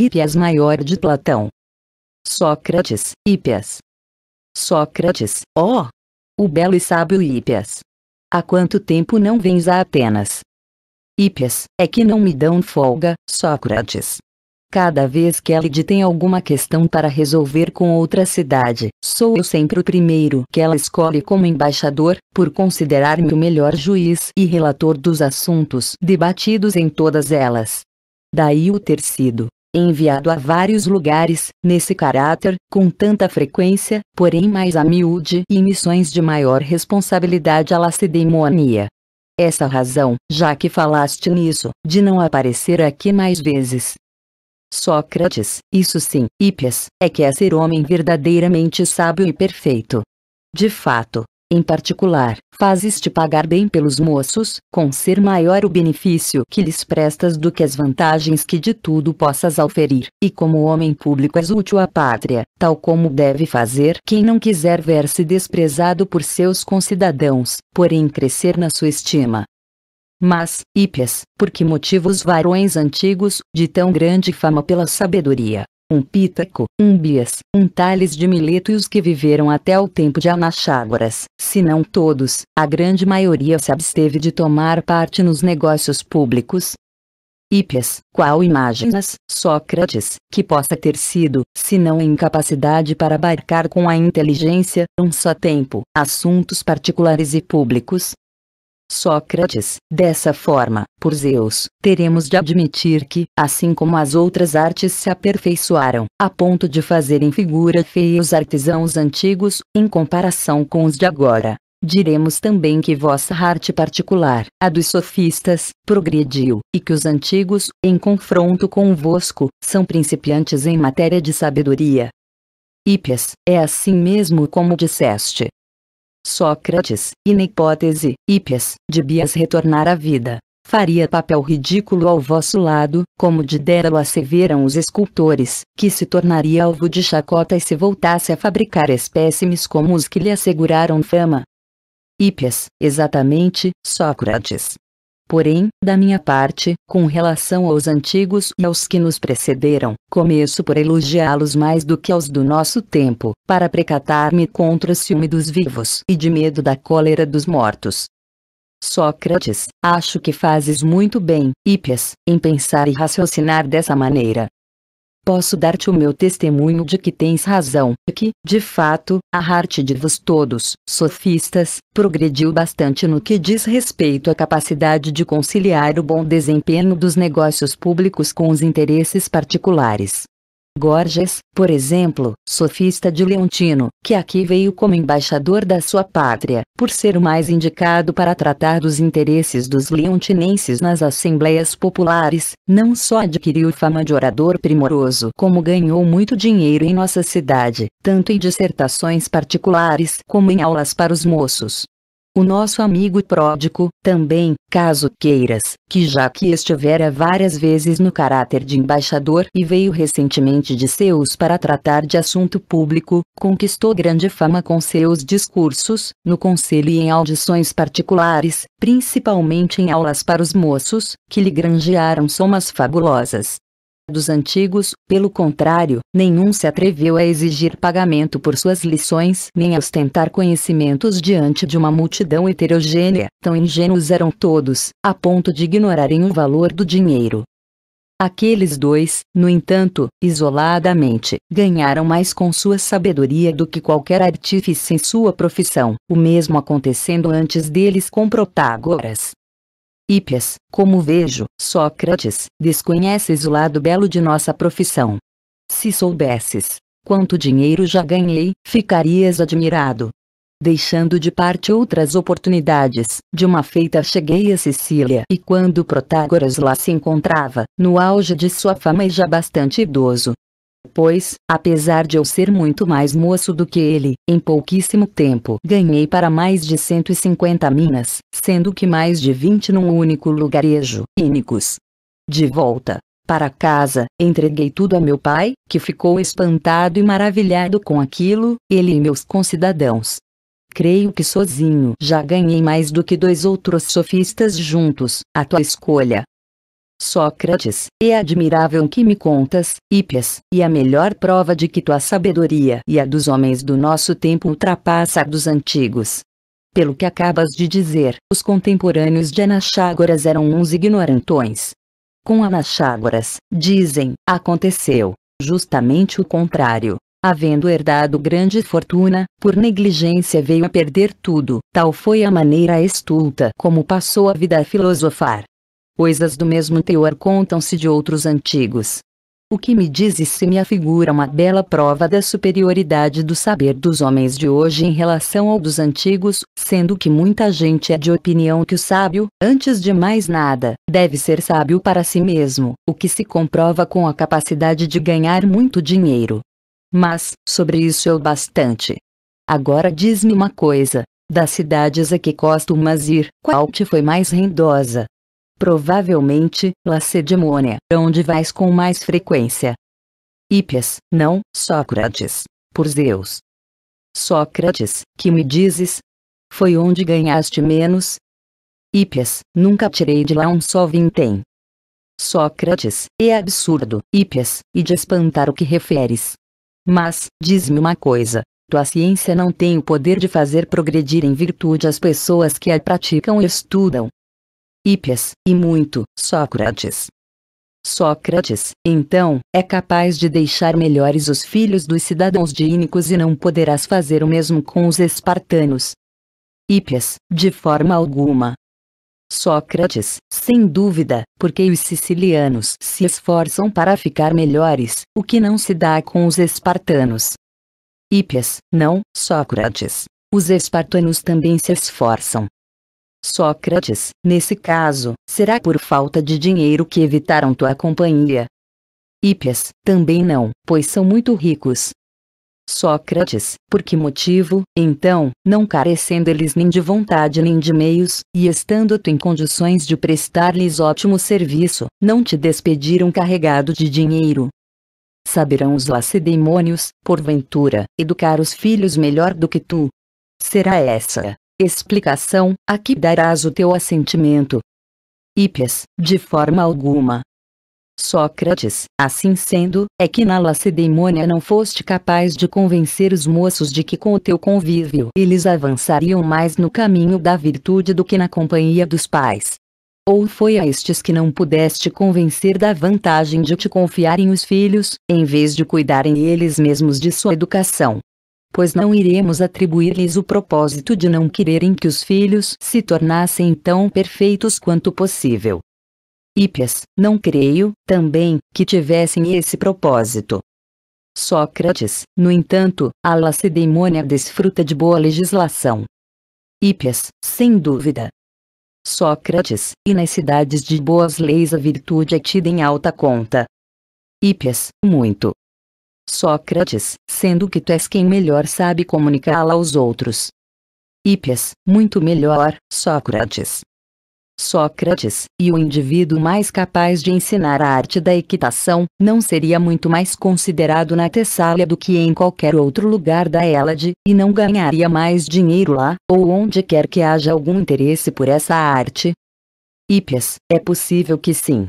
Hippias maior de Platão. Sócrates, Hippias. Sócrates, ó! Oh, o belo e sábio Hippias. Há quanto tempo não vens a Atenas? Hippias, é que não me dão folga, Sócrates. Cada vez que Elide tem alguma questão para resolver com outra cidade, sou eu sempre o primeiro que ela escolhe como embaixador, por considerar-me o melhor juiz e relator dos assuntos debatidos em todas elas. Daí o ter sido, enviado a vários lugares, nesse caráter, com tanta frequência, porém mais a miúde e missões de maior responsabilidade à lacedemonia. Essa razão, já que falaste nisso, de não aparecer aqui mais vezes. Sócrates, isso sim, Hippias, é que é ser homem verdadeiramente sábio e perfeito. De fato, em particular, fazes-te pagar bem pelos moços, com ser maior o benefício que lhes prestas do que as vantagens que de tudo possas auferir, e como homem público és útil à pátria, tal como deve fazer quem não quiser ver-se desprezado por seus concidadãos, porém crescer na sua estima. Mas, Ípias, por que motivo os varões antigos, de tão grande fama pela sabedoria, um Pítaco, um Bias, um Tales de Mileto e os que viveram até o tempo de Anaxágoras. Se não todos, a grande maioria se absteve de tomar parte nos negócios públicos, Hípias, qual imaginas, Sócrates, que possa ter sido, se não incapacidade para abarcar com a inteligência, um só tempo, assuntos particulares e públicos, Sócrates, dessa forma, por Zeus, teremos de admitir que, assim como as outras artes se aperfeiçoaram, a ponto de fazerem figura feia os artesãos antigos, em comparação com os de agora. Diremos também que vossa arte particular, a dos sofistas, progrediu, e que os antigos, em confronto convosco, são principiantes em matéria de sabedoria. Ípias, é assim mesmo como disseste. Sócrates, e na hipótese, hípias, de Bias retornar à vida, faria papel ridículo ao vosso lado, como de Dédalo asseveram os escultores, que se tornaria alvo de chacota e se voltasse a fabricar espécimes como os que lhe asseguraram fama. Hípias, exatamente, Sócrates, Porém, da minha parte, com relação aos antigos e aos que nos precederam, começo por elogiá-los mais do que aos do nosso tempo, para precatar-me contra o ciúme dos vivos e de medo da cólera dos mortos. Sócrates, acho que fazes muito bem, Hípias, em pensar e raciocinar dessa maneira, posso dar-te o meu testemunho de que tens razão, e que, de fato, a arte de vos todos, sofistas, progrediu bastante no que diz respeito à capacidade de conciliar o bom desempenho dos negócios públicos com os interesses particulares. Gorges, por exemplo, sofista de Leontino, que aqui veio como embaixador da sua pátria, por ser o mais indicado para tratar dos interesses dos leontinenses nas assembleias populares, não só adquiriu fama de orador primoroso como ganhou muito dinheiro em nossa cidade, tanto em dissertações particulares como em aulas para os moços o nosso amigo pródigo, também, caso queiras, que já que estivera várias vezes no caráter de embaixador e veio recentemente de Seus para tratar de assunto público, conquistou grande fama com seus discursos, no conselho e em audições particulares, principalmente em aulas para os moços, que lhe granjearam somas fabulosas dos antigos, pelo contrário, nenhum se atreveu a exigir pagamento por suas lições nem a ostentar conhecimentos diante de uma multidão heterogênea, tão ingênuos eram todos, a ponto de ignorarem o valor do dinheiro. Aqueles dois, no entanto, isoladamente, ganharam mais com sua sabedoria do que qualquer artífice em sua profissão, o mesmo acontecendo antes deles com Protágoras. Hípias, como vejo, Sócrates, desconheces o lado belo de nossa profissão. Se soubesses quanto dinheiro já ganhei, ficarias admirado. Deixando de parte outras oportunidades, de uma feita cheguei a Sicília e quando Protágoras lá se encontrava, no auge de sua fama e já bastante idoso, Pois, apesar de eu ser muito mais moço do que ele, em pouquíssimo tempo ganhei para mais de 150 minas, sendo que mais de 20 num único lugarejo, Ínicos. De volta, para casa, entreguei tudo a meu pai, que ficou espantado e maravilhado com aquilo, ele e meus concidadãos. Creio que sozinho já ganhei mais do que dois outros sofistas juntos, a tua escolha, Sócrates, é admirável que me contas, Hippias, e a melhor prova de que tua sabedoria e a dos homens do nosso tempo ultrapassa a dos antigos. Pelo que acabas de dizer, os contemporâneos de Anaxágoras eram uns ignorantões. Com Anaxágoras, dizem, aconteceu, justamente o contrário. Havendo herdado grande fortuna, por negligência veio a perder tudo, tal foi a maneira estulta como passou a vida a filosofar coisas do mesmo teor contam-se de outros antigos. O que me dizes se me afigura uma bela prova da superioridade do saber dos homens de hoje em relação ao dos antigos, sendo que muita gente é de opinião que o sábio, antes de mais nada, deve ser sábio para si mesmo, o que se comprova com a capacidade de ganhar muito dinheiro. Mas, sobre isso é o bastante. Agora diz-me uma coisa, das cidades a que costumas ir, qual te foi mais rendosa? provavelmente Lacedemônia, onde vais com mais frequência. Hípias, não, Sócrates, por Zeus. Sócrates, que me dizes? Foi onde ganhaste menos? Hípias, nunca tirei de lá um só vintém. Sócrates, é absurdo, Hípias, e de espantar o que referes. Mas, diz-me uma coisa, tua ciência não tem o poder de fazer progredir em virtude as pessoas que a praticam e estudam, Hípias, e muito, Sócrates. Sócrates, então, é capaz de deixar melhores os filhos dos cidadãos dínicos e não poderás fazer o mesmo com os espartanos. Hípias, de forma alguma. Sócrates, sem dúvida, porque os sicilianos se esforçam para ficar melhores, o que não se dá com os espartanos. Hípias, não, Sócrates. Os espartanos também se esforçam, Sócrates, nesse caso, será por falta de dinheiro que evitaram tua companhia. Hípias, também não, pois são muito ricos. Sócrates, por que motivo, então, não carecendo eles nem de vontade nem de meios, e estando tu em condições de prestar-lhes ótimo serviço, não te despediram carregado de dinheiro? Saberão os lacedemônios, porventura, educar os filhos melhor do que tu? Será essa explicação, a que darás o teu assentimento. Hípias, de forma alguma. Sócrates, assim sendo, é que na Lacedemônia não foste capaz de convencer os moços de que com o teu convívio eles avançariam mais no caminho da virtude do que na companhia dos pais. Ou foi a estes que não pudeste convencer da vantagem de te confiarem os filhos, em vez de cuidarem eles mesmos de sua educação pois não iremos atribuir-lhes o propósito de não quererem que os filhos se tornassem tão perfeitos quanto possível. Hípias, não creio, também, que tivessem esse propósito. Sócrates, no entanto, a lacedemônia desfruta de boa legislação. Hípias, sem dúvida. Sócrates, e nas cidades de boas leis a virtude é tida em alta conta. Hípias, muito. Sócrates, sendo que tu és quem melhor sabe comunicá-la aos outros. Hípias, muito melhor, Sócrates. Sócrates, e o indivíduo mais capaz de ensinar a arte da equitação, não seria muito mais considerado na Tessália do que em qualquer outro lugar da Hélade, e não ganharia mais dinheiro lá, ou onde quer que haja algum interesse por essa arte? Hípias, é possível que sim.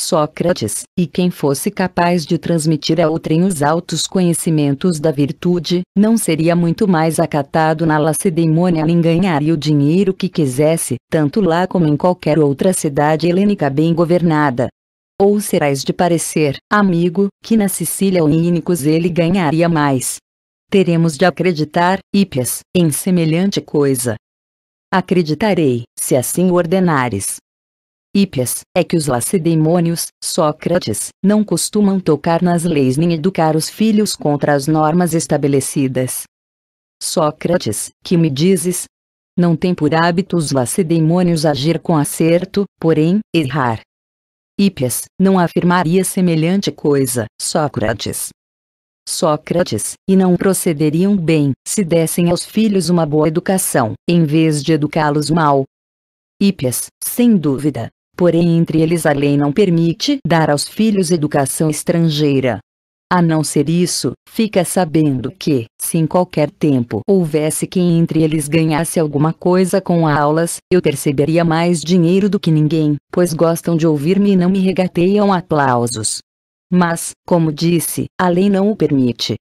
Sócrates, e quem fosse capaz de transmitir a outrem os altos conhecimentos da virtude, não seria muito mais acatado na Lacedemônia nem ganharia o dinheiro que quisesse, tanto lá como em qualquer outra cidade helênica bem governada. Ou serás de parecer, amigo, que na Sicília ou em Ínicos ele ganharia mais. Teremos de acreditar, Ípias, em semelhante coisa. Acreditarei, se assim ordenares. Hípias, é que os lacedemônios, Sócrates, não costumam tocar nas leis nem educar os filhos contra as normas estabelecidas. Sócrates, que me dizes? Não tem por hábito os lacedemônios agir com acerto, porém, errar. Hípias, não afirmaria semelhante coisa, Sócrates. Sócrates, e não procederiam bem se dessem aos filhos uma boa educação, em vez de educá-los mal. Hípias, sem dúvida, porém entre eles a lei não permite dar aos filhos educação estrangeira. A não ser isso, fica sabendo que, se em qualquer tempo houvesse quem entre eles ganhasse alguma coisa com aulas, eu perceberia mais dinheiro do que ninguém, pois gostam de ouvir-me e não me regateiam aplausos. Mas, como disse, a lei não o permite.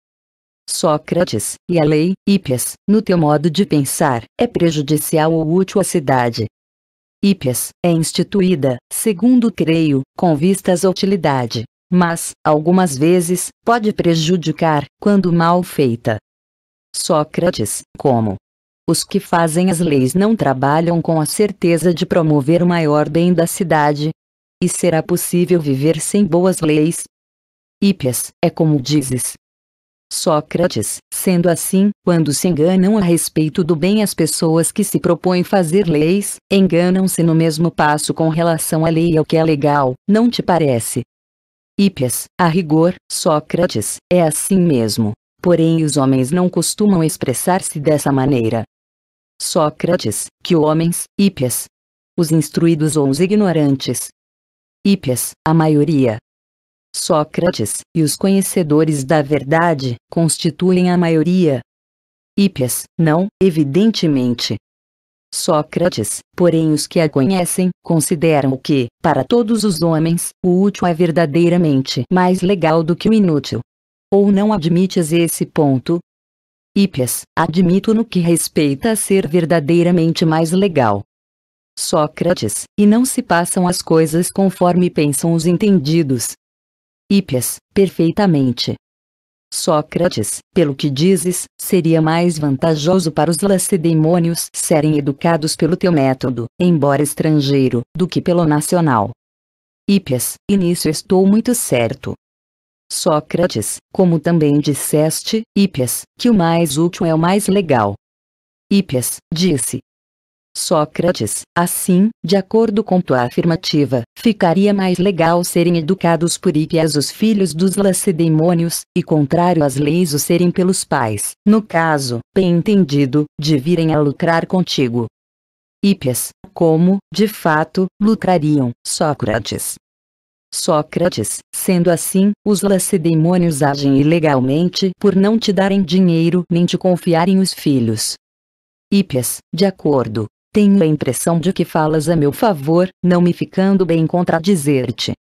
Sócrates, e a lei, Hippias, no teu modo de pensar, é prejudicial ou útil à cidade, IPES, é instituída, segundo creio, com vistas à utilidade, mas, algumas vezes, pode prejudicar, quando mal feita. Sócrates, como os que fazem as leis não trabalham com a certeza de promover o maior bem da cidade. E será possível viver sem boas leis? Ípias, é como dizes, Sócrates, sendo assim, quando se enganam a respeito do bem as pessoas que se propõem fazer leis, enganam-se no mesmo passo com relação à lei e ao que é legal, não te parece? Hípias, a rigor, Sócrates, é assim mesmo. Porém os homens não costumam expressar-se dessa maneira. Sócrates, que homens, Hípias? Os instruídos ou os ignorantes? Hípias, a maioria. Sócrates, e os conhecedores da verdade, constituem a maioria. Hípias, não, evidentemente. Sócrates, porém os que a conhecem, consideram que, para todos os homens, o útil é verdadeiramente mais legal do que o inútil. Ou não admites esse ponto? Hípias, admito no que respeita a ser verdadeiramente mais legal. Sócrates, e não se passam as coisas conforme pensam os entendidos, Hípias, perfeitamente. Sócrates, pelo que dizes, seria mais vantajoso para os lacedemônios serem educados pelo teu método, embora estrangeiro, do que pelo nacional. Hípias, e nisso estou muito certo. Sócrates, como também disseste, Hípias, que o mais útil é o mais legal. Hípias, disse, Sócrates, assim, de acordo com tua afirmativa, ficaria mais legal serem educados por Ipias os filhos dos lacedemônios, e contrário às leis o serem pelos pais, no caso, bem entendido, de virem a lucrar contigo. Ípias, como, de fato, lucrariam, Sócrates. Sócrates, sendo assim, os lacedemônios agem ilegalmente por não te darem dinheiro nem te confiarem os filhos. Ípias, de acordo tenho a impressão de que falas a meu favor, não me ficando bem contradizer-te.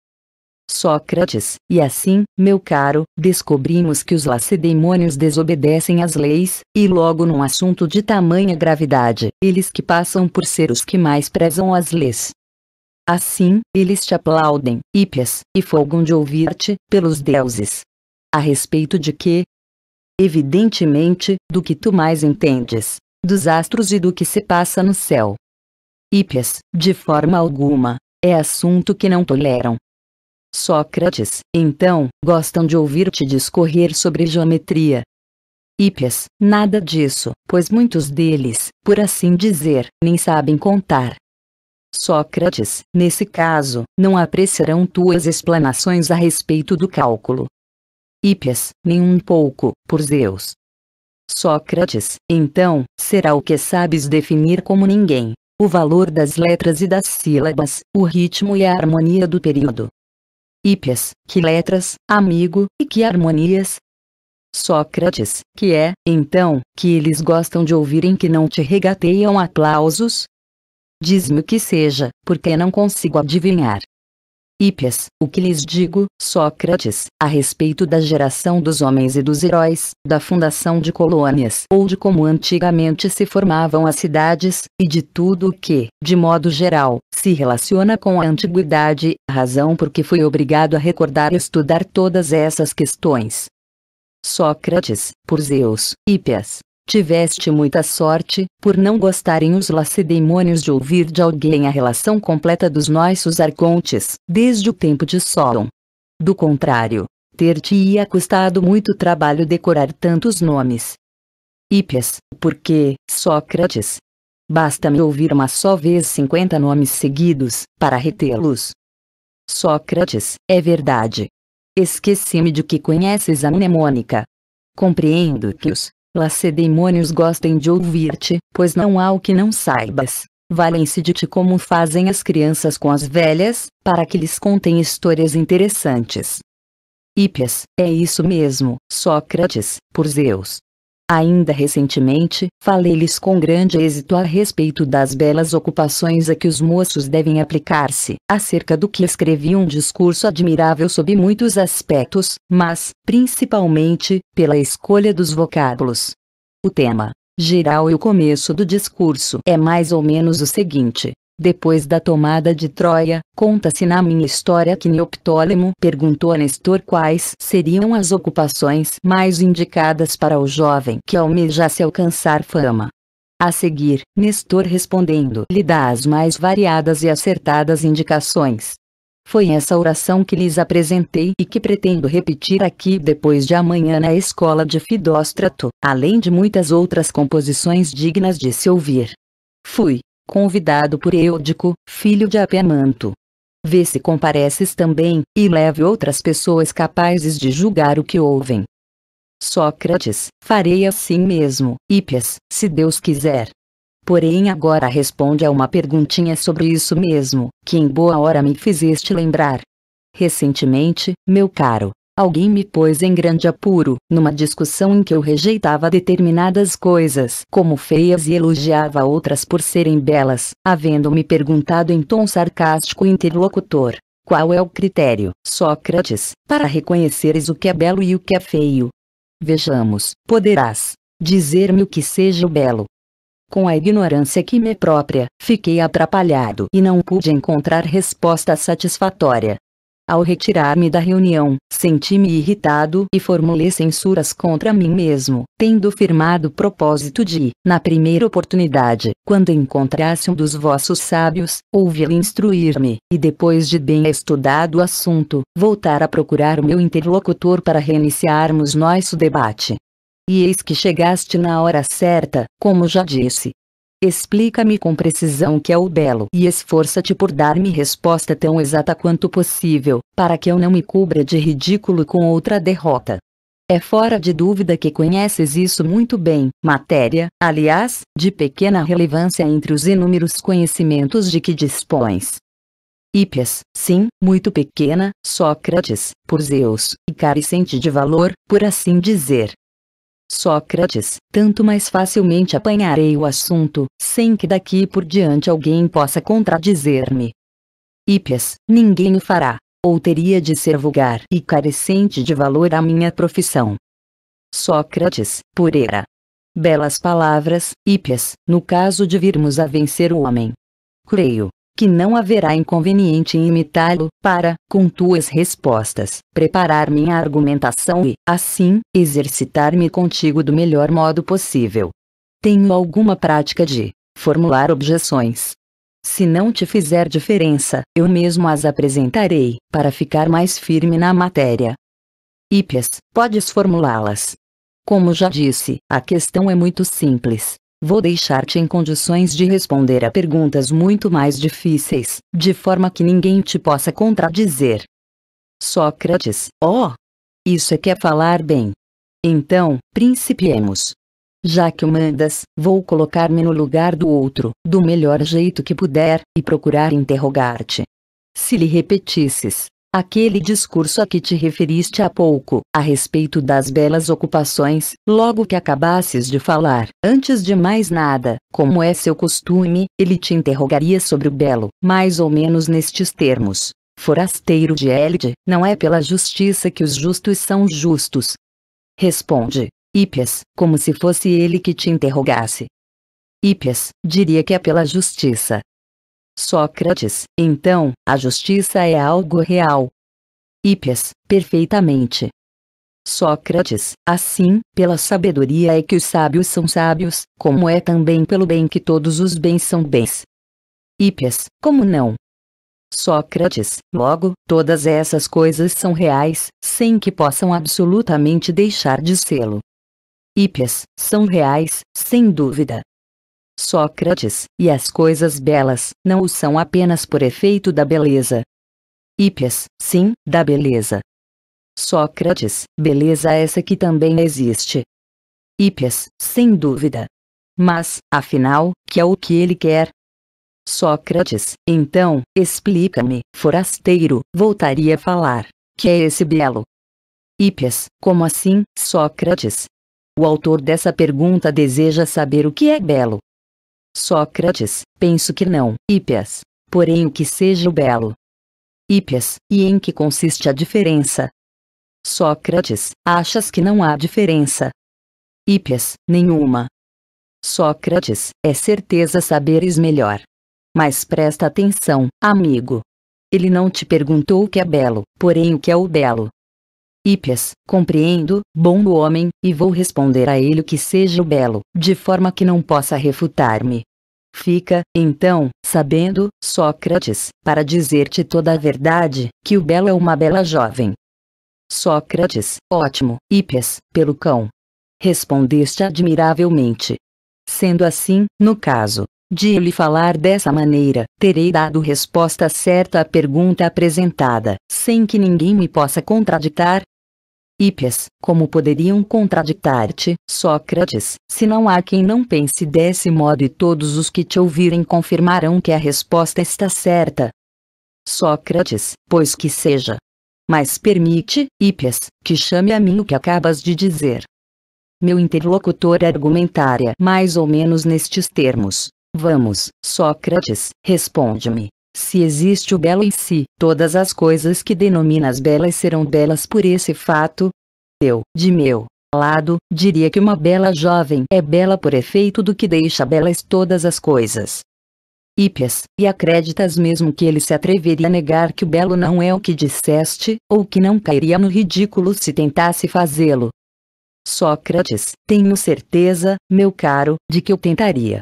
Sócrates, e assim, meu caro, descobrimos que os lacedemônios desobedecem às leis, e logo num assunto de tamanha gravidade, eles que passam por ser os que mais prezam as leis. Assim, eles te aplaudem, Ípias, e folgam de ouvir-te, pelos deuses. A respeito de que? Evidentemente, do que tu mais entendes dos astros e do que se passa no céu. Hípias, de forma alguma, é assunto que não toleram. Sócrates, então, gostam de ouvir-te discorrer sobre geometria. Hípias, nada disso, pois muitos deles, por assim dizer, nem sabem contar. Sócrates, nesse caso, não apreciarão tuas explanações a respeito do cálculo. Hípias, nem um pouco, por Zeus, Sócrates, então, será o que sabes definir como ninguém, o valor das letras e das sílabas, o ritmo e a harmonia do período. Hípias, que letras, amigo, e que harmonias? Sócrates, que é, então, que eles gostam de ouvirem que não te regateiam aplausos? Diz-me o que seja, porque não consigo adivinhar. Hípias, o que lhes digo, Sócrates, a respeito da geração dos homens e dos heróis, da fundação de colônias ou de como antigamente se formavam as cidades, e de tudo o que, de modo geral, se relaciona com a antiguidade, razão por que fui obrigado a recordar e estudar todas essas questões. Sócrates, por Zeus, Hípias, Tiveste muita sorte, por não gostarem os lacedemônios de ouvir de alguém a relação completa dos nossos arcontes, desde o tempo de Solon. Do contrário, ter-te-ia custado muito trabalho decorar tantos nomes. Hípias, que, Sócrates? Basta-me ouvir uma só vez 50 nomes seguidos, para retê-los. Sócrates, é verdade. Esqueci-me de que conheces a mnemônica. Compreendo que os Lacedemônios gostem de ouvir-te, pois não há o que não saibas. Valem-se de ti como fazem as crianças com as velhas, para que lhes contem histórias interessantes. Hípias, é isso mesmo, Sócrates, por Zeus, Ainda recentemente, falei-lhes com grande êxito a respeito das belas ocupações a que os moços devem aplicar-se, acerca do que escrevi um discurso admirável sob muitos aspectos, mas, principalmente, pela escolha dos vocábulos. O tema geral e o começo do discurso é mais ou menos o seguinte: depois da tomada de Troia, conta-se na minha história que Neoptólemo perguntou a Nestor quais seriam as ocupações mais indicadas para o jovem que almejasse alcançar fama. A seguir, Nestor respondendo lhe dá as mais variadas e acertadas indicações. Foi essa oração que lhes apresentei e que pretendo repetir aqui depois de amanhã na escola de Fidóstrato, além de muitas outras composições dignas de se ouvir. Fui convidado por Eudico, filho de Apemanto. Vê se compareces também, e leve outras pessoas capazes de julgar o que ouvem. Sócrates, farei assim mesmo, Hípias, se Deus quiser. Porém agora responde a uma perguntinha sobre isso mesmo, que em boa hora me fizeste lembrar. Recentemente, meu caro, Alguém me pôs em grande apuro, numa discussão em que eu rejeitava determinadas coisas como feias e elogiava outras por serem belas, havendo me perguntado em tom sarcástico o interlocutor. Qual é o critério, Sócrates, para reconheceres o que é belo e o que é feio? Vejamos, poderás dizer-me o que seja o belo. Com a ignorância que me própria, fiquei atrapalhado e não pude encontrar resposta satisfatória. Ao retirar-me da reunião, senti-me irritado e formulei censuras contra mim mesmo, tendo firmado o propósito de, na primeira oportunidade, quando encontrasse um dos vossos sábios, ouvi-lo instruir-me, e depois de bem estudado o assunto, voltar a procurar o meu interlocutor para reiniciarmos nosso debate. E eis que chegaste na hora certa, como já disse, Explica-me com precisão o que é o belo e esforça-te por dar-me resposta tão exata quanto possível, para que eu não me cubra de ridículo com outra derrota. É fora de dúvida que conheces isso muito bem, matéria, aliás, de pequena relevância entre os inúmeros conhecimentos de que dispões. Hípias, sim, muito pequena, Sócrates, por Zeus, e carecente de valor, por assim dizer, Sócrates, tanto mais facilmente apanharei o assunto, sem que daqui por diante alguém possa contradizer-me. Hípias, ninguém o fará, ou teria de ser vulgar e carecente de valor a minha profissão. Sócrates, Purera. Belas palavras, Hípias, no caso de virmos a vencer o homem. Creio, que não haverá inconveniente em imitá-lo, para, com tuas respostas, preparar minha argumentação e, assim, exercitar-me contigo do melhor modo possível. Tenho alguma prática de formular objeções. Se não te fizer diferença, eu mesmo as apresentarei, para ficar mais firme na matéria. Ípias, podes formulá-las. Como já disse, a questão é muito simples, Vou deixar-te em condições de responder a perguntas muito mais difíceis, de forma que ninguém te possa contradizer. Sócrates, ó! Oh, isso é que é falar bem. Então, principiemos. Já que o mandas, vou colocar-me no lugar do outro, do melhor jeito que puder, e procurar interrogar-te. Se lhe repetisses, aquele discurso a que te referiste há pouco, a respeito das belas ocupações, logo que acabasses de falar. Antes de mais nada, como é seu costume, ele te interrogaria sobre o belo, mais ou menos nestes termos. Forasteiro de Elide, não é pela justiça que os justos são justos. Responde, Ípias, como se fosse ele que te interrogasse. Ípias, diria que é pela justiça, Sócrates, então, a justiça é algo real. Hípias, perfeitamente. Sócrates, assim, pela sabedoria é que os sábios são sábios, como é também pelo bem que todos os bens são bens. Hípias, como não? Sócrates, logo, todas essas coisas são reais, sem que possam absolutamente deixar de sê-lo. Hípias, são reais, sem dúvida, Sócrates, e as coisas belas não o são apenas por efeito da beleza. Hípias, sim, da beleza. Sócrates, beleza essa que também existe. Hípias, sem dúvida. Mas, afinal, que é o que ele quer? Sócrates, então, explica-me, forasteiro, voltaria a falar, que é esse belo? Hípias, como assim, Sócrates? O autor dessa pergunta deseja saber o que é belo, Sócrates, penso que não. Hippias. Porém o que seja o belo. Hippias, e em que consiste a diferença? Sócrates, achas que não há diferença? Hippias, nenhuma. Sócrates, é certeza saberes melhor. Mas presta atenção, amigo. Ele não te perguntou o que é belo, porém o que é o belo. Hípias, compreendo, bom homem, e vou responder a ele o que seja o belo, de forma que não possa refutar-me. Fica, então, sabendo, Sócrates, para dizer-te toda a verdade, que o belo é uma bela jovem. Sócrates, ótimo, Hípias, pelo cão. Respondeste admiravelmente. Sendo assim, no caso, de ele falar dessa maneira, terei dado resposta certa à pergunta apresentada, sem que ninguém me possa contraditar, Hípias, como poderiam contraditar-te, Sócrates, se não há quem não pense desse modo e todos os que te ouvirem confirmarão que a resposta está certa. Sócrates, pois que seja. Mas permite, Hípias, que chame a mim o que acabas de dizer. Meu interlocutor argumentaria mais ou menos nestes termos. Vamos, Sócrates, responde-me. Se existe o belo em si, todas as coisas que denominas belas serão belas por esse fato. Eu, de meu lado, diria que uma bela jovem é bela por efeito do que deixa belas todas as coisas. Ípias, e acreditas mesmo que ele se atreveria a negar que o belo não é o que disseste, ou que não cairia no ridículo se tentasse fazê-lo? Sócrates, tenho certeza, meu caro, de que eu tentaria.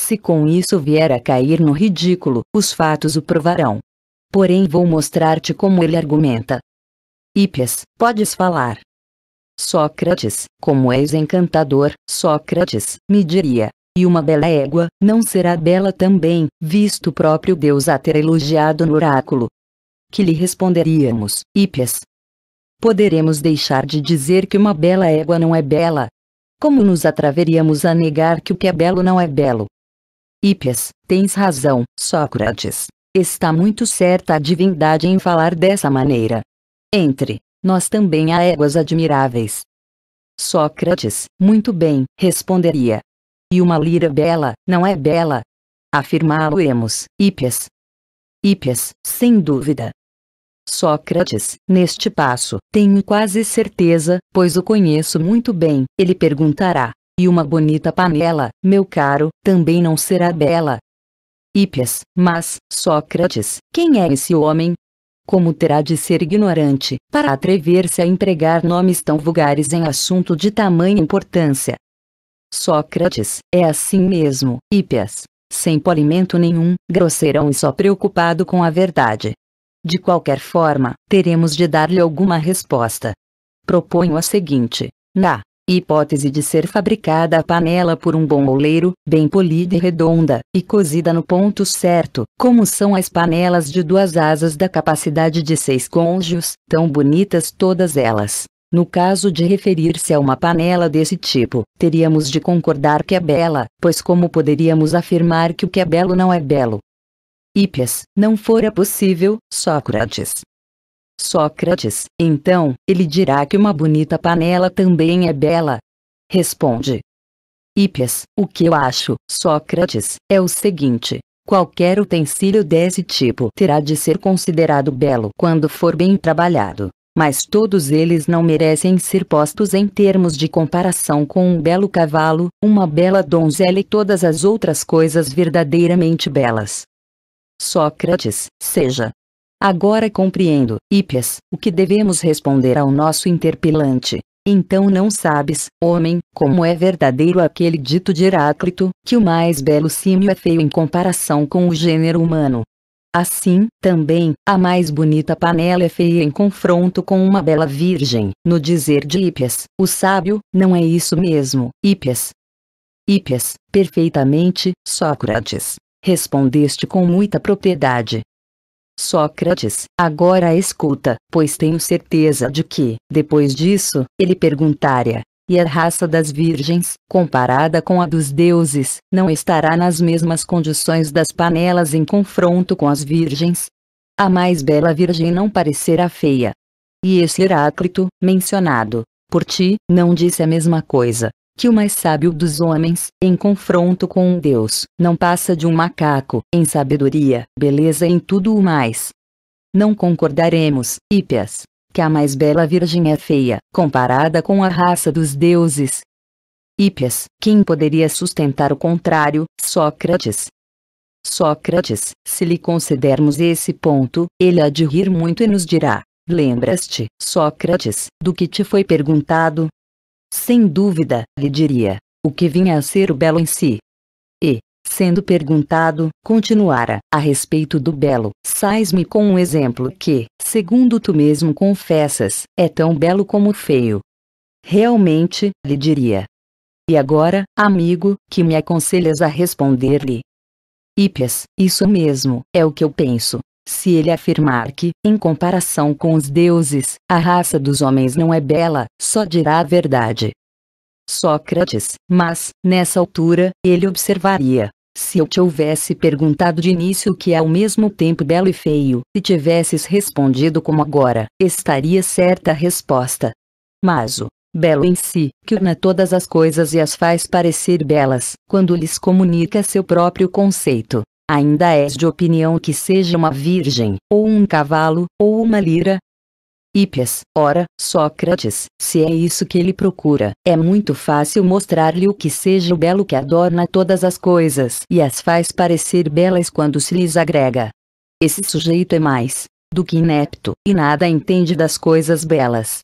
Se com isso vier a cair no ridículo, os fatos o provarão. Porém vou mostrar-te como ele argumenta. Hippias, podes falar. Sócrates, como és encantador, Sócrates, me diria, e uma bela égua, não será bela também, visto o próprio Deus a ter elogiado no oráculo. Que lhe responderíamos, Hippias? Poderemos deixar de dizer que uma bela égua não é bela? Como nos atraveríamos a negar que o que é belo não é belo? Hípias, tens razão, Sócrates. Está muito certa a divindade em falar dessa maneira. Entre nós também há éguas admiráveis. Sócrates, muito bem, responderia. E uma lira bela, não é bela? Afirmá-lo-emos, Hípias. Hípias, sem dúvida. Sócrates, neste passo, tenho quase certeza, pois o conheço muito bem, ele perguntará. E uma bonita panela, meu caro, também não será bela. Hípias, mas, Sócrates, quem é esse homem? Como terá de ser ignorante, para atrever-se a empregar nomes tão vulgares em assunto de tamanha importância? Sócrates, é assim mesmo, Hípias. Sem polimento nenhum, grosseirão e só preocupado com a verdade. De qualquer forma, teremos de dar-lhe alguma resposta. Proponho a seguinte: na hipótese de ser fabricada a panela por um bom oleiro, bem polida e redonda, e cozida no ponto certo, como são as panelas de duas asas da capacidade de seis cônjuges, tão bonitas todas elas. No caso de referir-se a uma panela desse tipo, teríamos de concordar que é bela, pois como poderíamos afirmar que o que é belo não é belo? Hippias, não fora possível, Sócrates. Sócrates, então, ele dirá que uma bonita panela também é bela. Responde. Hípias, o que eu acho, Sócrates, é o seguinte. Qualquer utensílio desse tipo terá de ser considerado belo quando for bem trabalhado, mas todos eles não merecem ser postos em termos de comparação com um belo cavalo, uma bela donzela e todas as outras coisas verdadeiramente belas. Sócrates, seja, Agora compreendo, Ípias, o que devemos responder ao nosso interpelante. Então não sabes, homem, como é verdadeiro aquele dito de Heráclito, que o mais belo símio é feio em comparação com o gênero humano. Assim, também, a mais bonita panela é feia em confronto com uma bela virgem, no dizer de Ípias, o sábio, não é isso mesmo, Ípias. Ípias, perfeitamente, Sócrates. Respondeste com muita propriedade. Sócrates, agora escuta, pois tenho certeza de que, depois disso, ele perguntaria: e a raça das virgens, comparada com a dos deuses, não estará nas mesmas condições das panelas em confronto com as virgens? A mais bela virgem não parecerá feia. E esse Heráclito, mencionado por ti, não disse a mesma coisa que o mais sábio dos homens, em confronto com um Deus, não passa de um macaco, em sabedoria, beleza e em tudo o mais. Não concordaremos, Ípias, que a mais bela virgem é feia, comparada com a raça dos deuses. Ípias, quem poderia sustentar o contrário, Sócrates? Sócrates, se lhe concedermos esse ponto, ele há de rir muito e nos dirá: Lembras-te, Sócrates, do que te foi perguntado? Sem dúvida, lhe diria, o que vinha a ser o belo em si. E, sendo perguntado, continuara, a respeito do belo, sais-me com um exemplo que, segundo tu mesmo confessas, é tão belo como feio. Realmente, lhe diria. E agora, amigo, que me aconselhas a responder-lhe? Ípias, isso mesmo, é o que eu penso, se ele afirmar que, em comparação com os deuses, a raça dos homens não é bela, só dirá a verdade. Sócrates, mas, nessa altura, ele observaria. Se eu te houvesse perguntado de início o que é ao mesmo tempo belo e feio, e tivesses respondido como agora, estaria certa a resposta. Mas o belo em si, que urna todas as coisas e as faz parecer belas, quando lhes comunica seu próprio conceito, ainda és de opinião que seja uma virgem, ou um cavalo, ou uma lira? Hippias, ora, Sócrates, se é isso que ele procura, é muito fácil mostrar-lhe o que seja o belo que adorna todas as coisas e as faz parecer belas quando se lhes agrega. Esse sujeito é mais do que inepto e nada entende das coisas belas.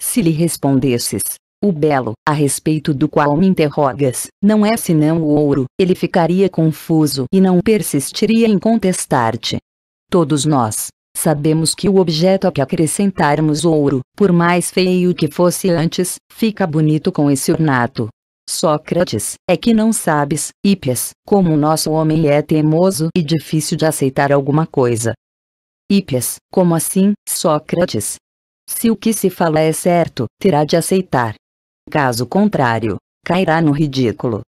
Se lhe respondesses, o belo, a respeito do qual me interrogas, não é senão o ouro, ele ficaria confuso e não persistiria em contestar-te. Todos nós, Sabemos que o objeto a que acrescentarmos ouro, por mais feio que fosse antes, fica bonito com esse ornato. Sócrates, é que não sabes, Ípias, como o nosso homem é teimoso e difícil de aceitar alguma coisa. Ípias, como assim, Sócrates? Se o que se fala é certo, terá de aceitar, Caso contrário, cairá no ridículo.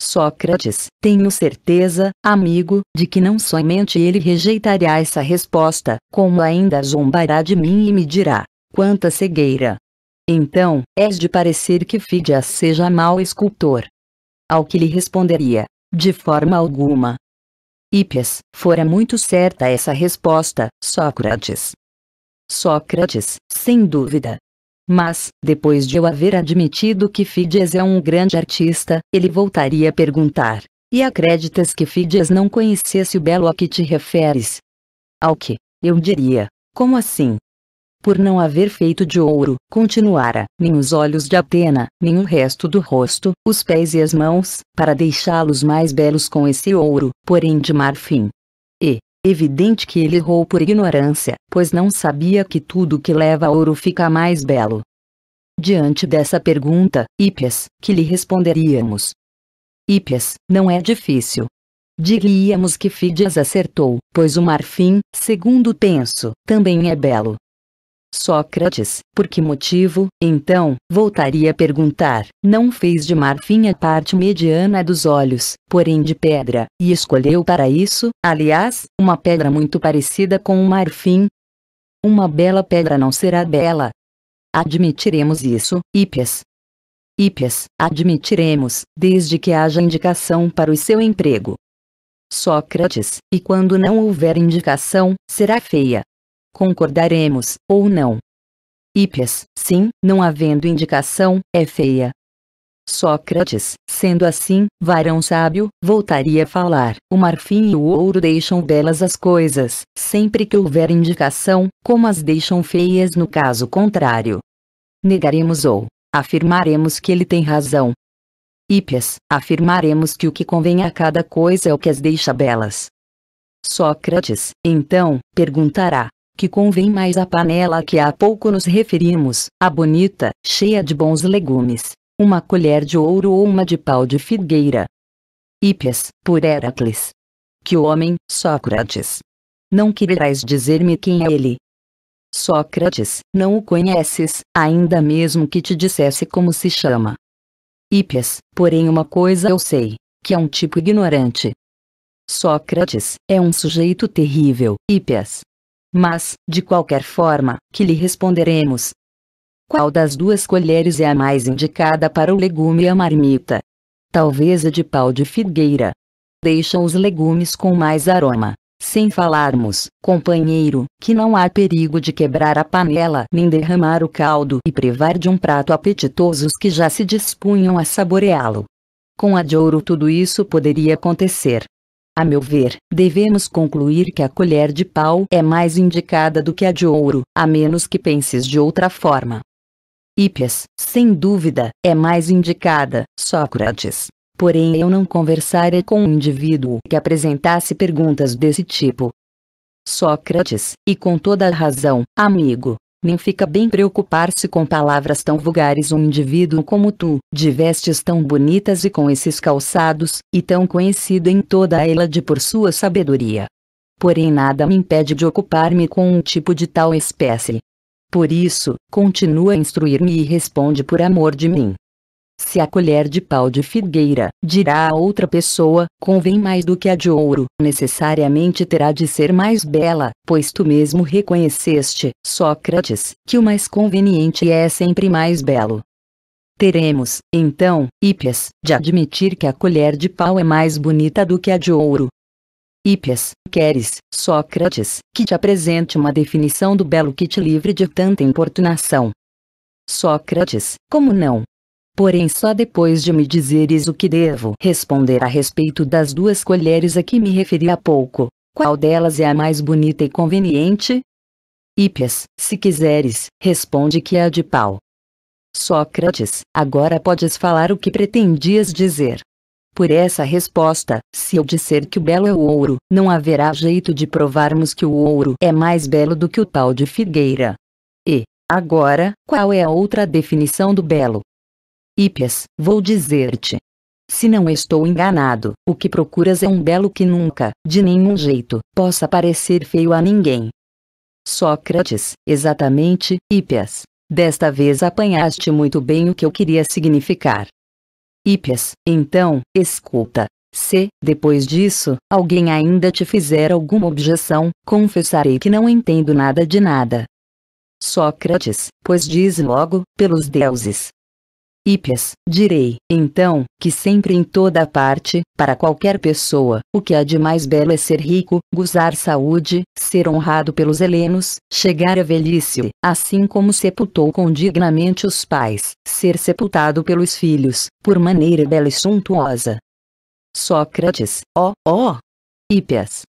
Sócrates, tenho certeza, amigo, de que não somente ele rejeitará essa resposta, como ainda zombará de mim e me dirá: quanta cegueira! Então, és de parecer que Fídias seja mau escultor. Ao que lhe responderia: de forma alguma. Hípias, fora muito certa essa resposta, Sócrates. Sócrates, sem dúvida, mas, depois de eu haver admitido que Fides é um grande artista, ele voltaria a perguntar. E acreditas que Fides não conhecesse o belo a que te referes? Ao que, eu diria, como assim? Por não haver feito de ouro, continuara, nem os olhos de Atena, nem o resto do rosto, os pés e as mãos, para deixá-los mais belos com esse ouro, porém de marfim. E, Evidente que ele errou por ignorância, pois não sabia que tudo que leva ouro fica mais belo. Diante dessa pergunta, Ípias, que lhe responderíamos? Ípias, não é difícil. Diríamos que Fídias acertou, pois o marfim, segundo penso, também é belo, Sócrates, por que motivo, então, voltaria a perguntar, não fez de marfim a parte mediana dos olhos, porém de pedra, e escolheu para isso, aliás, uma pedra muito parecida com o marfim? Uma bela pedra não será bela. Admitiremos isso, Ípias. Ípias, admitiremos, desde que haja indicação para o seu emprego. Sócrates, e quando não houver indicação, será feia. Concordaremos, ou não. Hípias, sim, não havendo indicação, é feia. Sócrates, sendo assim, varão sábio, voltaria a falar: o marfim e o ouro deixam belas as coisas, sempre que houver indicação, como as deixam feias no caso contrário. Negaremos ou afirmaremos que ele tem razão. Hípias, afirmaremos que o que convém a cada coisa é o que as deixa belas. Sócrates, então, perguntará: que convém mais à panela que há pouco nos referimos, a bonita, cheia de bons legumes, uma colher de ouro ou uma de pau de figueira. Hípias, por Heracles. Que homem, Sócrates. Não quererás dizer-me quem é ele. Sócrates, não o conheces, ainda mesmo que te dissesse como se chama. Hípias, porém uma coisa eu sei, que é um tipo ignorante. Sócrates, é um sujeito terrível, Hípias, mas, de qualquer forma, que lhe responderemos. Qual das duas colheres é a mais indicada para o legume e a marmita? Talvez a de pau de figueira. Deixam os legumes com mais aroma. Sem falarmos, companheiro, que não há perigo de quebrar a panela nem derramar o caldo e privar de um prato apetitoso os que já se dispunham a saboreá-lo. Com a de ouro tudo isso poderia acontecer, a meu ver, devemos concluir que a colher de pau é mais indicada do que a de ouro, a menos que penses de outra forma. Hippias, sem dúvida, é mais indicada, Sócrates. Porém eu não conversaria com um indivíduo que apresentasse perguntas desse tipo. Sócrates, e com toda a razão, amigo, nem fica bem preocupar-se com palavras tão vulgares um indivíduo como tu, de vestes tão bonitas e com esses calçados, e tão conhecido em toda a Elade por sua sabedoria. Porém nada me impede de ocupar-me com um tipo de tal espécie. Por isso, continua a instruir-me e responde por amor de mim. Se a colher de pau de figueira, dirá a outra pessoa, convém mais do que a de ouro, necessariamente terá de ser mais bela, pois tu mesmo reconheceste, Sócrates, que o mais conveniente é sempre mais belo. Teremos, então, Ípias, de admitir que a colher de pau é mais bonita do que a de ouro. Ípias, queres, Sócrates, que te apresente uma definição do belo que te livre de tanta importunação. Sócrates, como não? porém só depois de me dizeres o que devo responder a respeito das duas colheres a que me referi há pouco. Qual delas é a mais bonita e conveniente? Hípias, se quiseres, responde que é a de pau. Sócrates, agora podes falar o que pretendias dizer. Por essa resposta, se eu disser que o belo é o ouro, não haverá jeito de provarmos que o ouro é mais belo do que o pau de figueira. E, agora, qual é a outra definição do belo? Hippias, vou dizer-te. Se não estou enganado, o que procuras é um belo que nunca, de nenhum jeito, possa parecer feio a ninguém. Sócrates, exatamente, Hippias. Desta vez apanhaste muito bem o que eu queria significar. Hippias, então, escuta. Se, depois disso, alguém ainda te fizer alguma objeção, confessarei que não entendo nada de nada. Sócrates, pois diz logo, pelos deuses, Hípias, direi, então, que sempre em toda parte, para qualquer pessoa, o que há de mais belo é ser rico, gozar saúde, ser honrado pelos helenos, chegar à velhice, assim como sepultou dignamente os pais, ser sepultado pelos filhos, por maneira bela e suntuosa. Sócrates, ó, oh, ó! Oh. Hípias.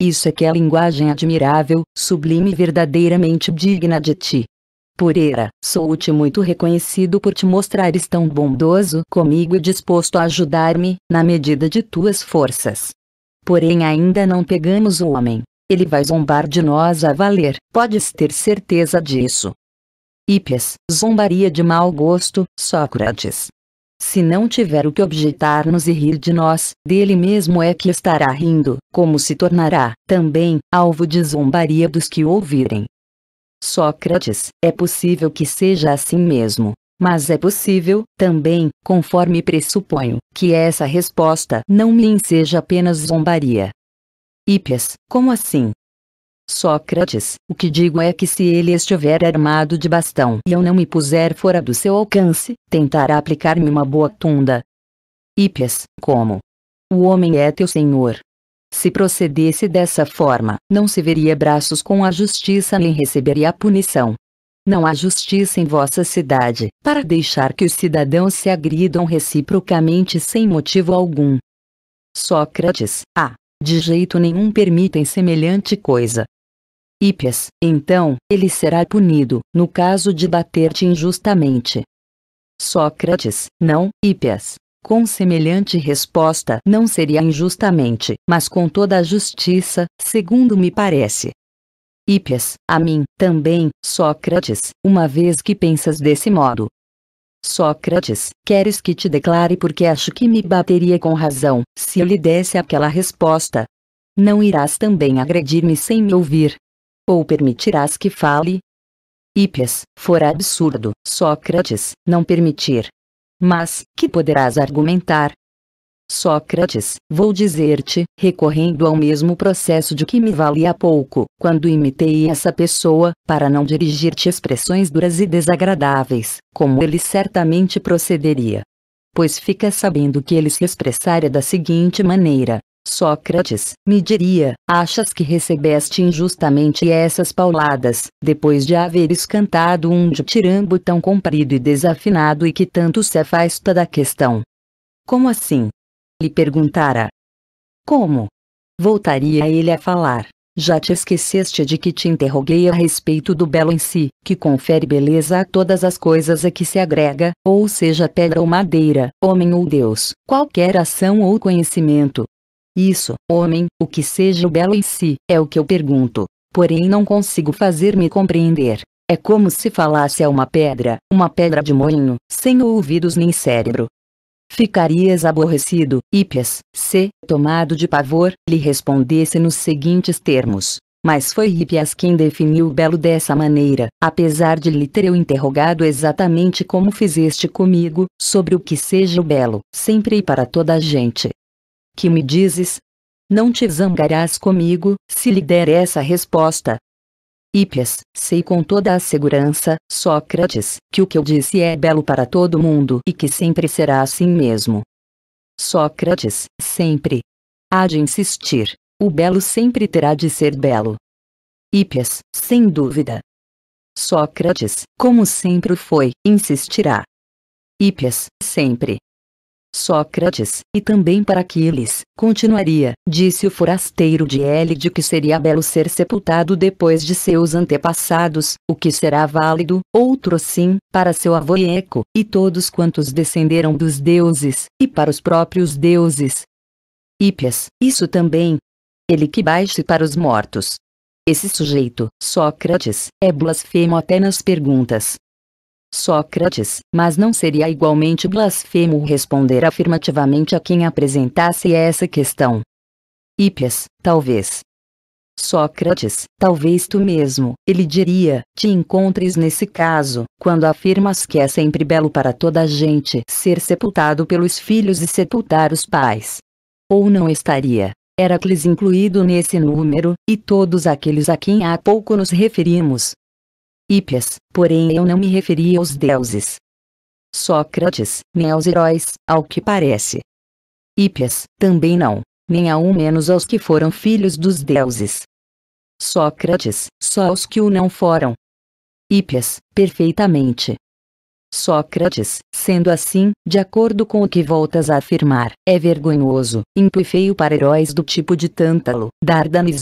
Isso é que é a linguagem admirável, sublime e verdadeiramente digna de ti. Poreira, sou-te muito reconhecido por te mostrares tão bondoso comigo e disposto a ajudar-me, na medida de tuas forças. Porém ainda não pegamos o homem. Ele vai zombar de nós a valer, podes ter certeza disso. Ípias, zombaria de mau gosto, Sócrates. Se não tiver o que objetar-nos e rir de nós, dele mesmo é que estará rindo, como se tornará, também, alvo de zombaria dos que ouvirem. Sócrates, é possível que seja assim mesmo. Mas é possível, também, conforme pressuponho, que essa resposta não me enseja apenas zombaria. Hippias, como assim? Sócrates, o que digo é que se ele estiver armado de bastão e eu não me puser fora do seu alcance, tentará aplicar-me uma boa tunda. Hippias, como? O homem é teu senhor, se procedesse dessa forma, não se veria braços com a justiça nem receberia a punição. Não há justiça em vossa cidade, para deixar que os cidadãos se agridam reciprocamente sem motivo algum. Sócrates, ah, de jeito nenhum permitem semelhante coisa. Ípias, então, ele será punido, no caso de bater-te injustamente. Sócrates, não, Ípias, com semelhante resposta não seria injustamente, mas com toda a justiça, segundo me parece. Hípias, a mim, também, Sócrates, uma vez que pensas desse modo. Sócrates, queres que te declare porque acho que me bateria com razão, se eu lhe desse aquela resposta? Não irás também agredir-me sem me ouvir? Ou permitirás que fale? Hípias, fora absurdo, Sócrates, não permitir. Mas, que poderás argumentar? Sócrates, vou dizer-te, recorrendo ao mesmo processo de que me valia pouco, quando imitei essa pessoa, para não dirigir-te expressões duras e desagradáveis, como ele certamente procederia. Pois fica sabendo que ele se expressara da seguinte maneira: Sócrates, me diria, achas que recebeste injustamente essas pauladas, depois de haveres cantado um ditirambo tão comprido e desafinado e que tanto se afasta da questão? Como assim? Lhe perguntara. Como? Voltaria ele a falar. Já te esqueceste de que te interroguei a respeito do belo em si, que confere beleza a todas as coisas a que se agrega, ou seja pedra ou madeira, homem ou Deus, qualquer ação ou conhecimento, isso, homem, o que seja o belo em si, é o que eu pergunto. Porém não consigo fazer-me compreender. É como se falasse a uma pedra, uma pedra de moinho, sem ouvidos nem cérebro. Ficarias aborrecido, Ípias, se, tomado de pavor, lhe respondesse nos seguintes termos. Mas foi Hippias quem definiu o belo dessa maneira, apesar de lhe ter eu interrogado exatamente como fizeste comigo, sobre o que seja o belo, sempre e para toda a gente que me dizes? Não te zangarás comigo, se lhe der essa resposta. Hípias, sei com toda a segurança, Sócrates, que o que eu disse é belo para todo mundo e que sempre será assim mesmo. Sócrates, sempre. Há de insistir. O belo sempre terá de ser belo. Hípias, sem dúvida. Sócrates, como sempre foi, insistirá. Hípias, sempre. Sócrates, e também para Aquiles, continuaria, disse o forasteiro de Hélide que seria belo ser sepultado depois de seus antepassados, o que será válido, outro sim, para seu avô Eco, e todos quantos descenderam dos deuses, e para os próprios deuses. Ípias, isso também. Ele que baixe para os mortos. Esse sujeito, Sócrates, é blasfemo até nas perguntas. Sócrates, mas não seria igualmente blasfemo responder afirmativamente a quem apresentasse essa questão. Hípias, talvez. Sócrates, talvez tu mesmo, ele diria, te encontres nesse caso, quando afirmas que é sempre belo para toda a gente ser sepultado pelos filhos e sepultar os pais. Ou não estaria, Heracles incluído nesse número, e todos aqueles a quem há pouco nos referimos, Hípias, porém eu não me referi aos deuses. Sócrates, nem aos heróis, ao que parece. Hípias, também não, nem ao menos aos que foram filhos dos deuses. Sócrates, só aos que o não foram. Hípias, perfeitamente. Sócrates, sendo assim, de acordo com o que voltas a afirmar, é vergonhoso, ímpio e feio para heróis do tipo de Tântalo, Dardano e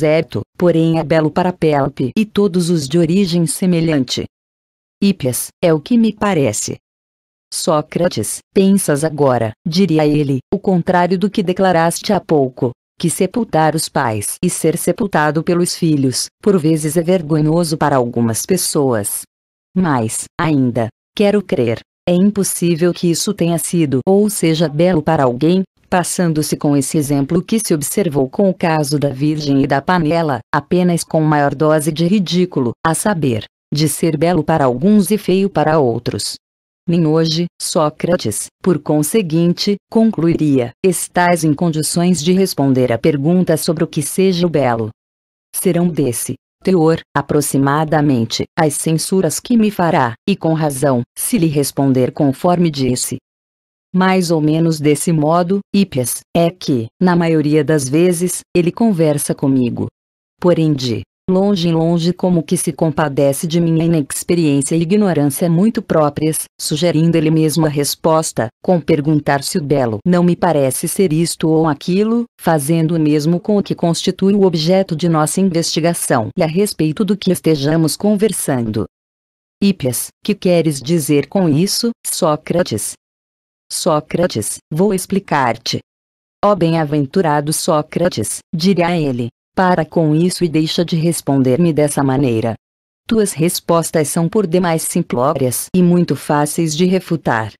porém é belo para Pelpe e todos os de origem semelhante. Hípias, é o que me parece. Sócrates, pensas agora, diria ele, o contrário do que declaraste há pouco, que sepultar os pais e ser sepultado pelos filhos, por vezes é vergonhoso para algumas pessoas. Mas, ainda, Quero crer. É impossível que isso tenha sido ou seja belo para alguém, passando-se com esse exemplo que se observou com o caso da Virgem e da Panela, apenas com maior dose de ridículo, a saber, de ser belo para alguns e feio para outros. Nem hoje, Sócrates, por conseguinte, concluiria: estás em condições de responder à pergunta sobre o que seja o belo. Serão desse teor, aproximadamente, as censuras que me fará, e com razão, se lhe responder conforme disse. Mais ou menos desse modo, Hippias, é que, na maioria das vezes, ele conversa comigo. Porém de longe longe como que se compadece de minha inexperiência e ignorância muito próprias, sugerindo ele mesmo a resposta, com perguntar se o belo não me parece ser isto ou aquilo, fazendo o mesmo com o que constitui o objeto de nossa investigação e a respeito do que estejamos conversando. Hippias, que queres dizer com isso, Sócrates? Sócrates, vou explicar-te. Ó oh, bem-aventurado Sócrates, diria ele, para com isso e deixa de responder-me dessa maneira. Tuas respostas são por demais simplórias e muito fáceis de refutar.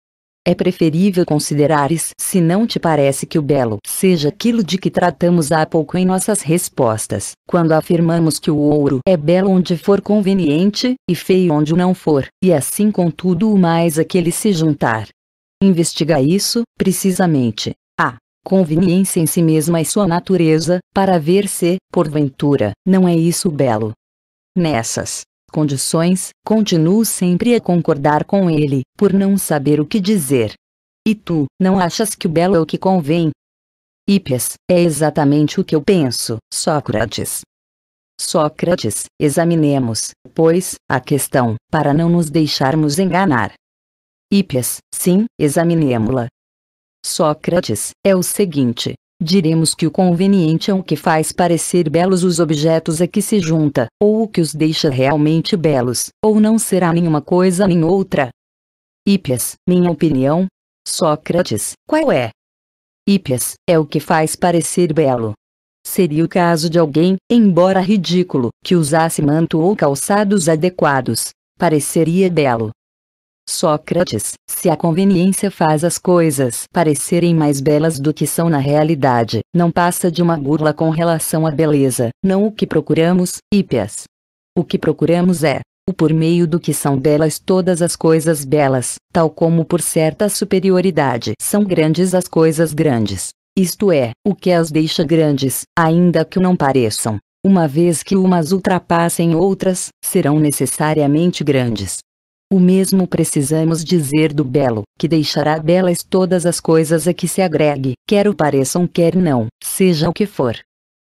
É preferível considerares se não te parece que o belo seja aquilo de que tratamos há pouco em nossas respostas, quando afirmamos que o ouro é belo onde for conveniente, e feio onde não for, e assim com tudo o mais a é que ele se juntar. Investiga isso, precisamente, conveniência em si mesma e sua natureza, para ver se, porventura, não é isso belo. Nessas condições, continuo sempre a concordar com ele, por não saber o que dizer. E tu, não achas que o belo é o que convém? Hippias, é exatamente o que eu penso, Sócrates. Sócrates, examinemos, pois, a questão, para não nos deixarmos enganar. Hippias, sim, examinemo-la, Sócrates, é o seguinte: diremos que o conveniente é o que faz parecer belos os objetos a que se junta, ou o que os deixa realmente belos, ou não será nenhuma coisa nem outra. Hípias, minha opinião? Sócrates, qual é? Hípias, é o que faz parecer belo. Seria o caso de alguém, embora ridículo, que usasse manto ou calçados adequados. Pareceria belo, Sócrates, se a conveniência faz as coisas parecerem mais belas do que são na realidade, não passa de uma burla com relação à beleza, não o que procuramos, Hippias. O que procuramos é, o por meio do que são belas todas as coisas belas, tal como por certa superioridade são grandes as coisas grandes. Isto é, o que as deixa grandes, ainda que não pareçam. Uma vez que umas ultrapassem outras, serão necessariamente grandes. O mesmo precisamos dizer do belo, que deixará belas todas as coisas a que se agregue, quer o pareçam quer não, seja o que for.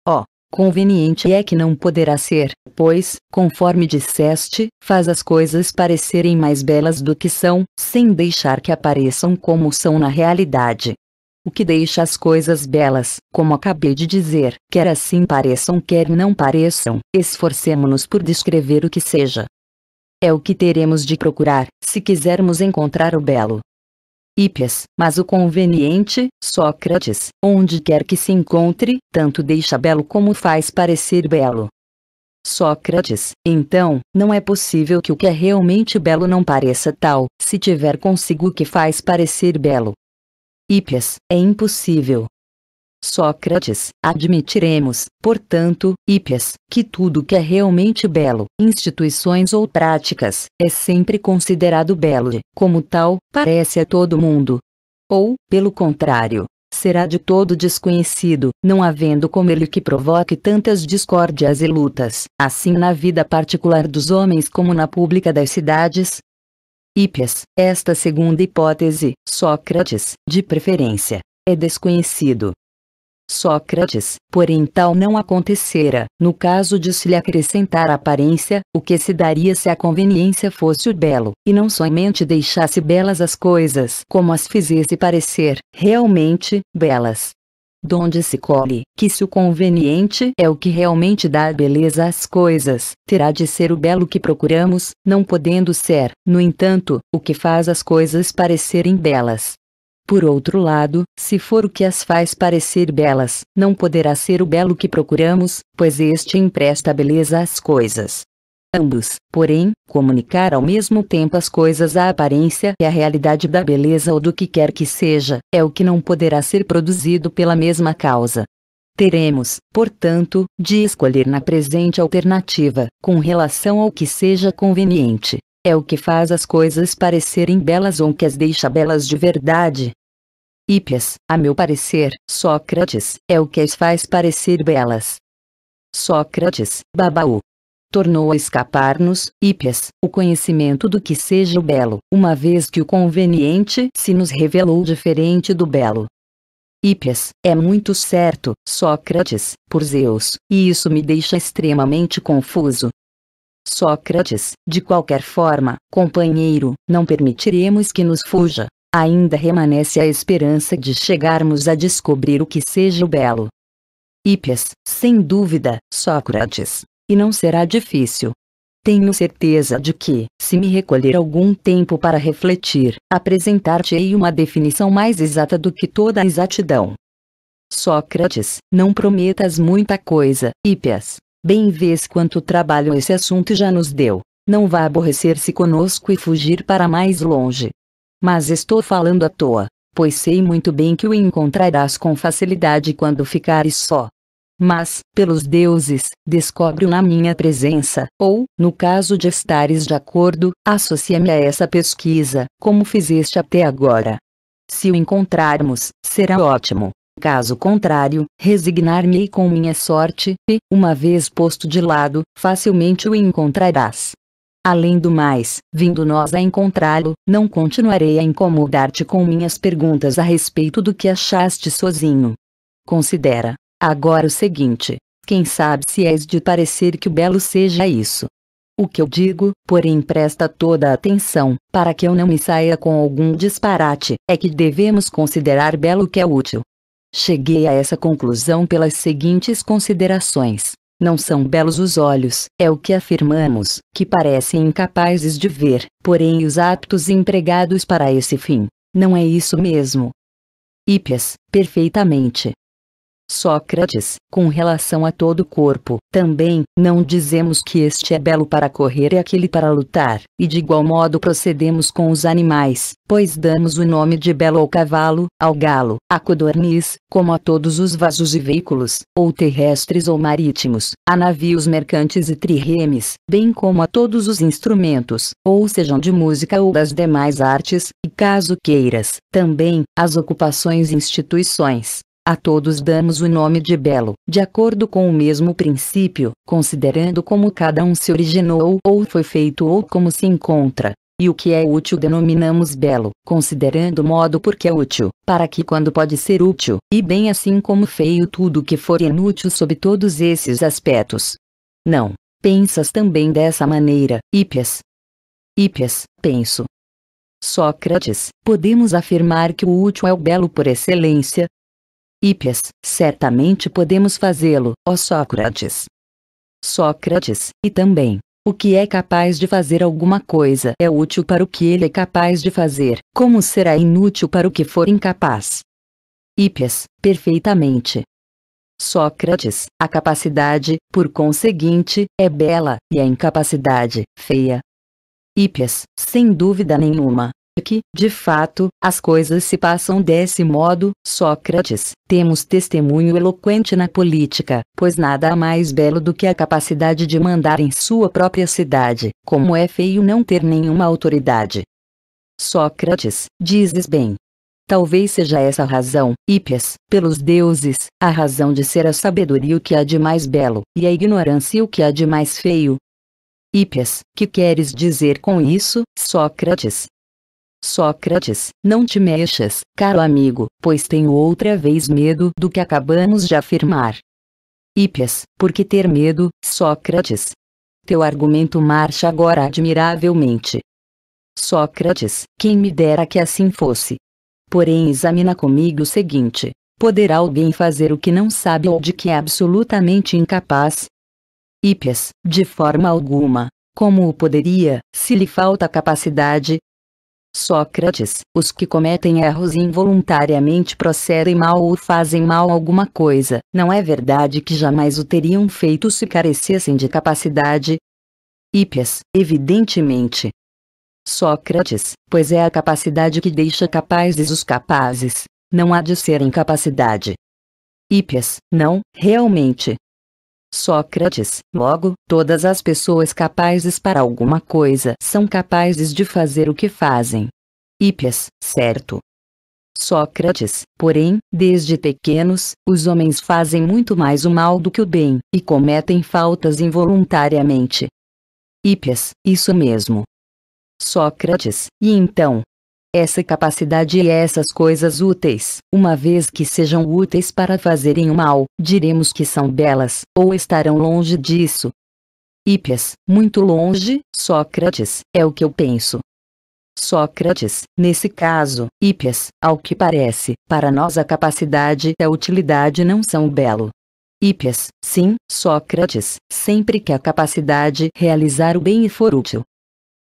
Ó, oh, conveniente é que não poderá ser, pois, conforme disseste, faz as coisas parecerem mais belas do que são, sem deixar que apareçam como são na realidade. O que deixa as coisas belas, como acabei de dizer, quer assim pareçam quer não pareçam, esforcemo-nos por descrever o que seja, é o que teremos de procurar, se quisermos encontrar o belo. Hípias, mas o conveniente, Sócrates, onde quer que se encontre, tanto deixa belo como faz parecer belo. Sócrates, então, não é possível que o que é realmente belo não pareça tal, se tiver consigo o que faz parecer belo. Hípias, é impossível, Sócrates, admitiremos, portanto, Hippias, que tudo que é realmente belo, instituições ou práticas, é sempre considerado belo e, como tal, parece a todo mundo. Ou, pelo contrário, será de todo desconhecido, não havendo como ele que provoque tantas discórdias e lutas, assim na vida particular dos homens como na pública das cidades, Hippias, esta segunda hipótese, Sócrates, de preferência, é desconhecido, Sócrates, porém tal não acontecera, no caso de se lhe acrescentar a aparência, o que se daria se a conveniência fosse o belo, e não somente deixasse belas as coisas como as fizesse parecer, realmente, belas. Donde se colhe, que se o conveniente é o que realmente dá beleza às coisas, terá de ser o belo que procuramos, não podendo ser, no entanto, o que faz as coisas parecerem belas. Por outro lado, se for o que as faz parecer belas, não poderá ser o belo que procuramos, pois este empresta beleza às coisas. Ambos, porém, comunicar ao mesmo tempo as coisas à aparência e à realidade da beleza ou do que quer que seja, é o que não poderá ser produzido pela mesma causa. Teremos, portanto, de escolher na presente alternativa, com relação ao que seja conveniente. É o que faz as coisas parecerem belas ou que as deixa belas de verdade, Hípias, a meu parecer, Sócrates, é o que as faz parecer belas. Sócrates, Babaú. Tornou a escapar-nos, Hípias, o conhecimento do que seja o belo, uma vez que o conveniente se nos revelou diferente do belo. Hípias, é muito certo, Sócrates, por Zeus, e isso me deixa extremamente confuso. Sócrates, de qualquer forma, companheiro, não permitiremos que nos fuja, ainda remanece a esperança de chegarmos a descobrir o que seja o belo. Hippias, sem dúvida, Sócrates. E não será difícil. Tenho certeza de que, se me recolher algum tempo para refletir, apresentar-te-ei uma definição mais exata do que toda a exatidão. Sócrates, não prometas muita coisa, Hippias. Bem vês quanto trabalho esse assunto já nos deu. Não vá aborrecer-se conosco e fugir para mais longe mas estou falando à toa, pois sei muito bem que o encontrarás com facilidade quando ficares só. Mas, pelos deuses, descobre-o na minha presença, ou, no caso de estares de acordo, associa-me a essa pesquisa, como fizeste até agora. Se o encontrarmos, será ótimo. Caso contrário, resignar-me-ei com minha sorte, e, uma vez posto de lado, facilmente o encontrarás. Além do mais, vindo nós a encontrá-lo, não continuarei a incomodar-te com minhas perguntas a respeito do que achaste sozinho. Considera, agora o seguinte: quem sabe se és de parecer que o belo seja isso. O que eu digo, porém presta toda a atenção, para que eu não me saia com algum disparate, é que devemos considerar belo o que é útil. Cheguei a essa conclusão pelas seguintes considerações. Não são belos os olhos, é o que afirmamos, que parecem incapazes de ver, porém os aptos empregados para esse fim. Não é isso mesmo. Hippias, perfeitamente. Sócrates, com relação a todo o corpo, também, não dizemos que este é belo para correr e aquele para lutar, e de igual modo procedemos com os animais, pois damos o nome de belo ao cavalo, ao galo, à codorniz, como a todos os vasos e veículos, ou terrestres ou marítimos, a navios mercantes e triremes, bem como a todos os instrumentos, ou sejam de música ou das demais artes, e caso queiras, também, as ocupações e instituições, a todos damos o nome de belo, de acordo com o mesmo princípio, considerando como cada um se originou ou foi feito ou como se encontra. E o que é útil denominamos belo, considerando o modo porque é útil, para que quando pode ser útil, e bem assim como feio tudo que for inútil sob todos esses aspectos. Não. Pensas também dessa maneira, Ípias. Ípias, penso, Sócrates, podemos afirmar que o útil é o belo por excelência, Hípias, certamente podemos fazê-lo, ó Sócrates. Sócrates, e também, o que é capaz de fazer alguma coisa é útil para o que ele é capaz de fazer, como será inútil para o que for incapaz. Hípias, perfeitamente. Sócrates, a capacidade, por conseguinte, é bela, e a incapacidade, feia. Hípias, sem dúvida nenhuma que, de fato, as coisas se passam desse modo, Sócrates, temos testemunho eloquente na política, pois nada há mais belo do que a capacidade de mandar em sua própria cidade, como é feio não ter nenhuma autoridade. Sócrates, dizes bem. Talvez seja essa a razão, Hípias, pelos deuses, a razão de ser a sabedoria o que há de mais belo, e a ignorância o que há de mais feio, Hípias, que queres dizer com isso, Sócrates? Sócrates, não te mexas, caro amigo, pois tenho outra vez medo do que acabamos de afirmar. Hípias, por que ter medo, Sócrates? Teu argumento marcha agora admiravelmente. Sócrates, quem me dera que assim fosse. Porém examina comigo o seguinte, poderá alguém fazer o que não sabe ou de que é absolutamente incapaz? Hípias, de forma alguma, como o poderia, se lhe falta capacidade, Sócrates, os que cometem erros involuntariamente procedem mal ou fazem mal alguma coisa, não é verdade que jamais o teriam feito se carecessem de capacidade? Hípias, evidentemente. Sócrates, pois é a capacidade que deixa capazes os capazes, não há de ser incapacidade. Hípias, não, realmente, Sócrates, logo, todas as pessoas capazes para alguma coisa são capazes de fazer o que fazem. Hípias, certo. Sócrates, porém, desde pequenos, os homens fazem muito mais o mal do que o bem, e cometem faltas involuntariamente. Hípias, isso mesmo. Sócrates, e então, essa capacidade e essas coisas úteis, uma vez que sejam úteis para fazerem o mal, diremos que são belas, ou estarão longe disso. Hípias, muito longe, Sócrates, é o que eu penso. Sócrates, nesse caso, Hípias, ao que parece, para nós a capacidade e a utilidade não são o belo. Hípias, sim, Sócrates, sempre que a capacidade realizar o bem e for útil,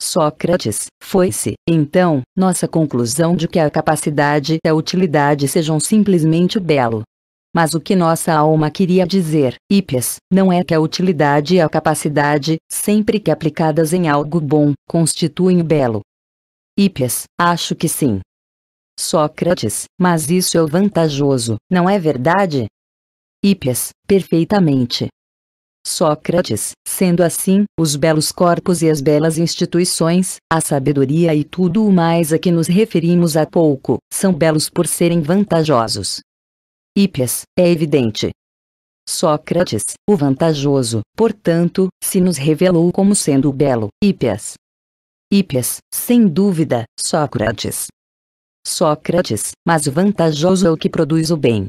Sócrates, foi-se, então, nossa conclusão de que a capacidade e a utilidade sejam simplesmente o belo. Mas o que nossa alma queria dizer, Ípias, não é que a utilidade e a capacidade, sempre que aplicadas em algo bom, constituem o belo. Ípias, acho que sim. Sócrates, mas isso é vantajoso, não é verdade? Ípias, perfeitamente, Sócrates. Sendo assim, os belos corpos e as belas instituições, a sabedoria e tudo o mais a que nos referimos há pouco, são belos por serem vantajosos. Hípias, é evidente. Sócrates, o vantajoso, portanto, se nos revelou como sendo o belo, Hípias. Hípias, sem dúvida, Sócrates. Sócrates, mas o vantajoso é o que produz o bem.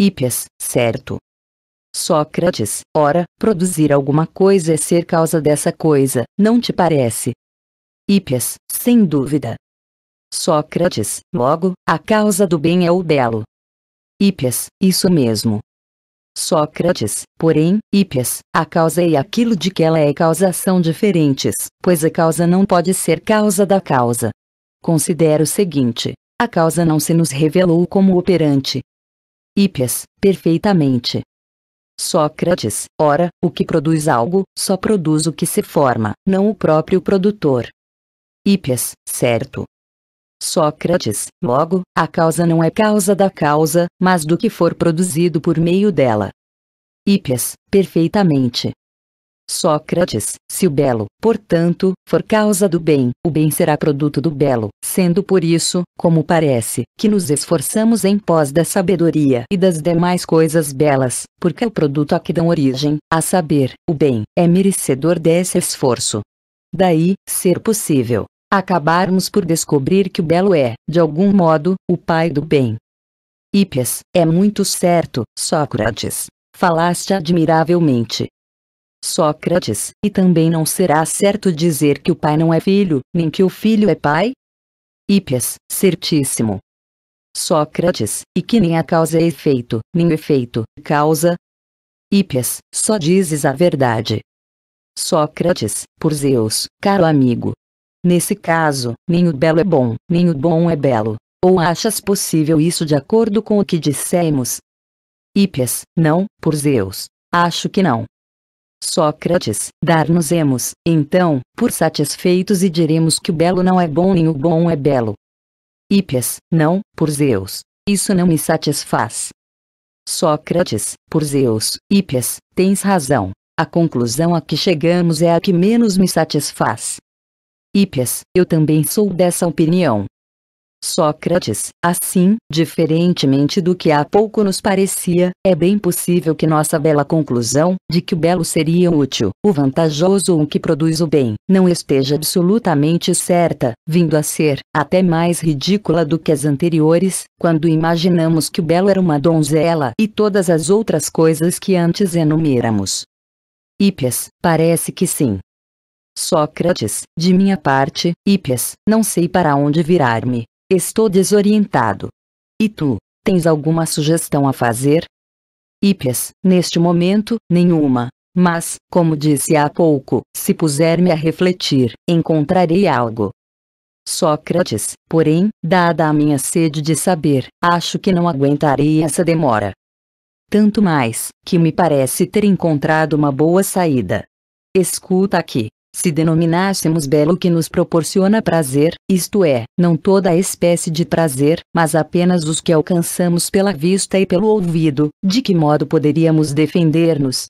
Hípias, certo, Sócrates, ora, produzir alguma coisa é ser causa dessa coisa, não te parece? Hípias, sem dúvida. Sócrates, logo, a causa do bem é o belo. Hípias, isso mesmo. Sócrates, porém, Hípias, a causa e é aquilo de que ela é causa são diferentes, pois a causa não pode ser causa da causa. Considera o seguinte, a causa não se nos revelou como operante. Hípias, perfeitamente. Sócrates, ora, o que produz algo, só produz o que se forma, não o próprio produtor. Hípias, certo. Sócrates, logo, a causa não é causa da causa, mas do que for produzido por meio dela. Hípias, perfeitamente. Sócrates, se o belo, portanto, for causa do bem, o bem será produto do belo, sendo por isso, como parece, que nos esforçamos em pós da sabedoria e das demais coisas belas, porque é o produto a que dão origem, a saber, o bem, é merecedor desse esforço. Daí, ser possível, acabarmos por descobrir que o belo é, de algum modo, o pai do bem. Hípias, é muito certo, Sócrates. Falaste admiravelmente, Sócrates, e também não será certo dizer que o pai não é filho, nem que o filho é pai? Hípias, certíssimo. Sócrates, e que nem a causa é efeito, nem o efeito, causa? Hípias, só dizes a verdade. Sócrates, por Zeus, caro amigo. Nesse caso, nem o belo é bom, nem o bom é belo. Ou achas possível isso de acordo com o que dissemos? Hípias, não, por Zeus. Acho que não. Sócrates, dar-nos-emos, então, por satisfeitos e diremos que o belo não é bom nem o bom é belo. Hípias, não, por Zeus, isso não me satisfaz. Sócrates, por Zeus, Hípias, tens razão, a conclusão a que chegamos é a que menos me satisfaz. Hípias, eu também sou dessa opinião. Sócrates, assim, diferentemente do que há pouco nos parecia, é bem possível que nossa bela conclusão, de que o belo seria útil, o vantajoso ou o que produz o bem, não esteja absolutamente certa, vindo a ser, até mais ridícula do que as anteriores, quando imaginamos que o belo era uma donzela e todas as outras coisas que antes enumeramos. Hípias, parece que sim. Sócrates, de minha parte, Hípias, não sei para onde virar-me, Estou desorientado. E tu, tens alguma sugestão a fazer? Ípias, neste momento, nenhuma. Mas, como disse há pouco, se puser-me a refletir, encontrarei algo. Sócrates, porém, dada a minha sede de saber, acho que não aguentarei essa demora. Tanto mais, que me parece ter encontrado uma boa saída. Escuta aqui se denominássemos belo o que nos proporciona prazer, isto é, não toda a espécie de prazer, mas apenas os que alcançamos pela vista e pelo ouvido, de que modo poderíamos defender-nos?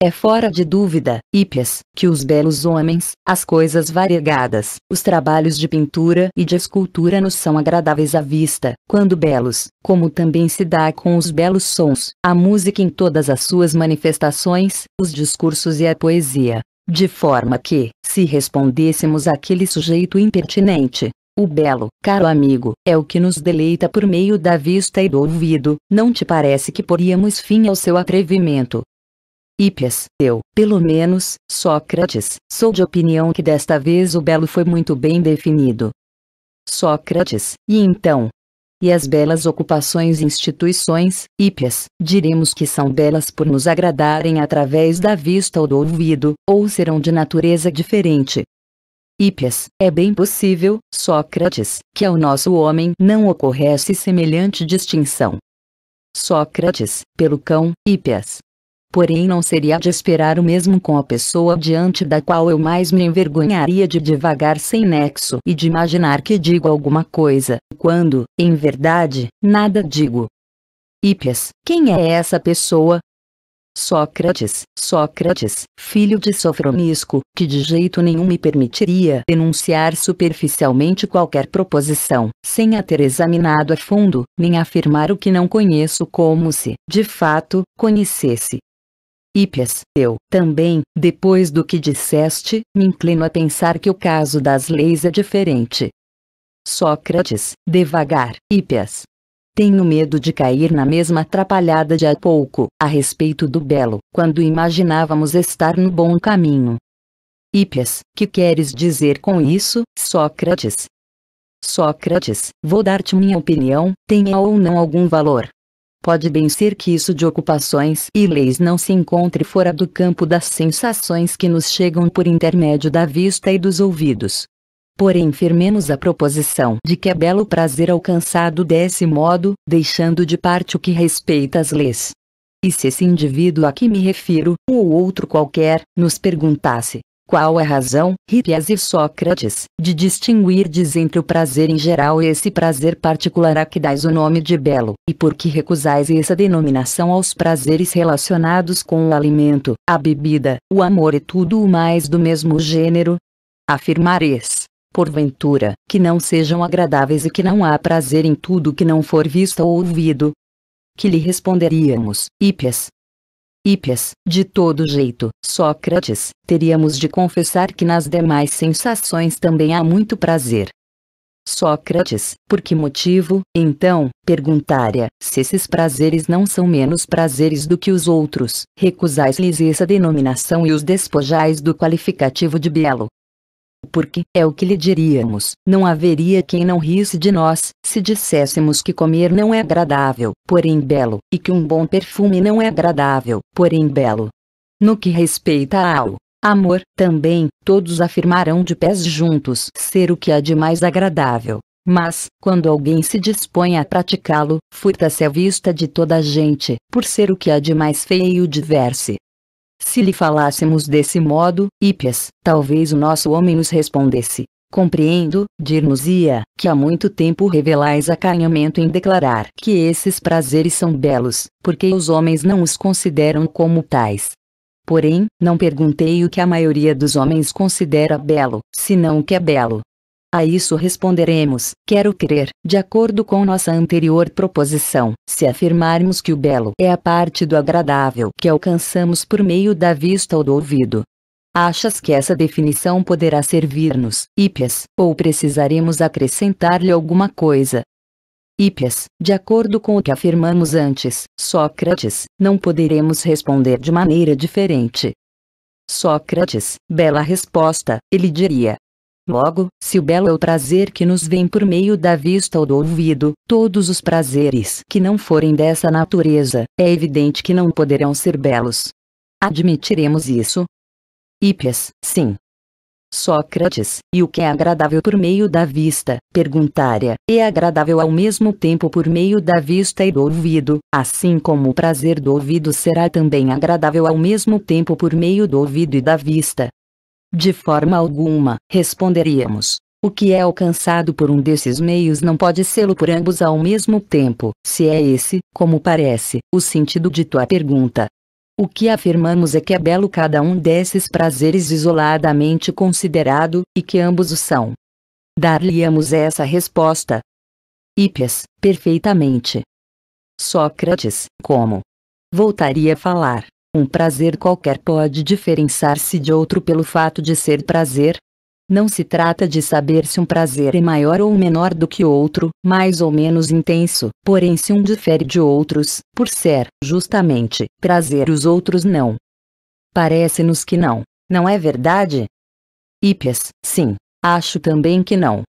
É fora de dúvida, Hippias, que os belos homens, as coisas variegadas, os trabalhos de pintura e de escultura nos são agradáveis à vista, quando belos, como também se dá com os belos sons, a música em todas as suas manifestações, os discursos e a poesia. De forma que, se respondêssemos àquele sujeito impertinente, o belo, caro amigo, é o que nos deleita por meio da vista e do ouvido, não te parece que poríamos fim ao seu atrevimento? Hípias, eu, pelo menos, Sócrates, sou de opinião que desta vez o belo foi muito bem definido. Sócrates, e então, e as belas ocupações e instituições, ípias, diremos que são belas por nos agradarem através da vista ou do ouvido, ou serão de natureza diferente. Ípias, é bem possível, Sócrates, que ao nosso homem não ocorresse semelhante distinção. Sócrates, pelo cão, Ípias, Porém não seria de esperar o mesmo com a pessoa diante da qual eu mais me envergonharia de devagar sem nexo e de imaginar que digo alguma coisa, quando, em verdade, nada digo. Hípias, quem é essa pessoa? Sócrates, Sócrates, filho de Sofronisco, que de jeito nenhum me permitiria enunciar superficialmente qualquer proposição, sem a ter examinado a fundo, nem afirmar o que não conheço como se, de fato, conhecesse. Ipes, eu também, depois do que disseste, me inclino a pensar que o caso das leis é diferente. Sócrates, devagar, Hípias. Tenho medo de cair na mesma atrapalhada de há pouco, a respeito do belo, quando imaginávamos estar no bom caminho. Hípias, que queres dizer com isso, Sócrates? Sócrates, vou dar-te minha opinião, tenha ou não algum valor. Pode bem ser que isso de ocupações e leis não se encontre fora do campo das sensações que nos chegam por intermédio da vista e dos ouvidos. Porém, firmemos a proposição de que é belo prazer alcançado desse modo, deixando de parte o que respeita às leis. E se esse indivíduo a que me refiro, ou outro qualquer, nos perguntasse: qual é a razão, Hippias e Sócrates, de distinguirdes entre o prazer em geral e esse prazer particular a que dais o nome de belo, e por que recusais essa denominação aos prazeres relacionados com o alimento, a bebida, o amor e tudo o mais do mesmo gênero? Afirmareis, porventura, que não sejam agradáveis e que não há prazer em tudo que não for visto ou ouvido? Que lhe responderíamos, Hippias, de todo jeito, Sócrates, teríamos de confessar que nas demais sensações também há muito prazer. Sócrates, por que motivo, então, perguntaria, se esses prazeres não são menos prazeres do que os outros, recusais-lhes essa denominação e os despojais do qualificativo de belo? porque é o que lhe diríamos. Não haveria quem não risse de nós, se disséssemos que comer não é agradável, porém belo, e que um bom perfume não é agradável, porém belo. No que respeita ao amor, também, todos afirmarão de pés juntos ser o que há de mais agradável. Mas, quando alguém se dispõe a praticá-lo, furta-se à vista de toda a gente, por ser o que há de mais feio e diverso. Se lhe falássemos desse modo, Hípias, talvez o nosso homem nos respondesse. Compreendo, dir-nos-ia, que há muito tempo revelais acanhamento em declarar que esses prazeres são belos, porque os homens não os consideram como tais. Porém, não perguntei o que a maioria dos homens considera belo, senão o que é belo, a isso responderemos, quero crer, de acordo com nossa anterior proposição, se afirmarmos que o belo é a parte do agradável que alcançamos por meio da vista ou do ouvido. Achas que essa definição poderá servir-nos, Ípias, ou precisaremos acrescentar-lhe alguma coisa? Ípias, de acordo com o que afirmamos antes, Sócrates, não poderemos responder de maneira diferente. Sócrates, bela resposta, ele diria, Logo, se o belo é o prazer que nos vem por meio da vista ou do ouvido, todos os prazeres que não forem dessa natureza, é evidente que não poderão ser belos. Admitiremos isso? Hipias, sim. Sócrates, e o que é agradável por meio da vista, perguntária, é agradável ao mesmo tempo por meio da vista e do ouvido, assim como o prazer do ouvido será também agradável ao mesmo tempo por meio do ouvido e da vista, de forma alguma, responderíamos. O que é alcançado por um desses meios não pode sê-lo por ambos ao mesmo tempo, se é esse, como parece, o sentido de tua pergunta. O que afirmamos é que é belo cada um desses prazeres isoladamente considerado, e que ambos o são. Dar-lhe-amos essa resposta. Hippias, perfeitamente. Sócrates, como? Voltaria a falar. Um prazer qualquer pode diferenciar-se de outro pelo fato de ser prazer. Não se trata de saber se um prazer é maior ou menor do que outro, mais ou menos intenso, porém se um difere de outros, por ser, justamente, prazer os outros não. Parece-nos que não, não é verdade? Ipias, sim, acho também que não.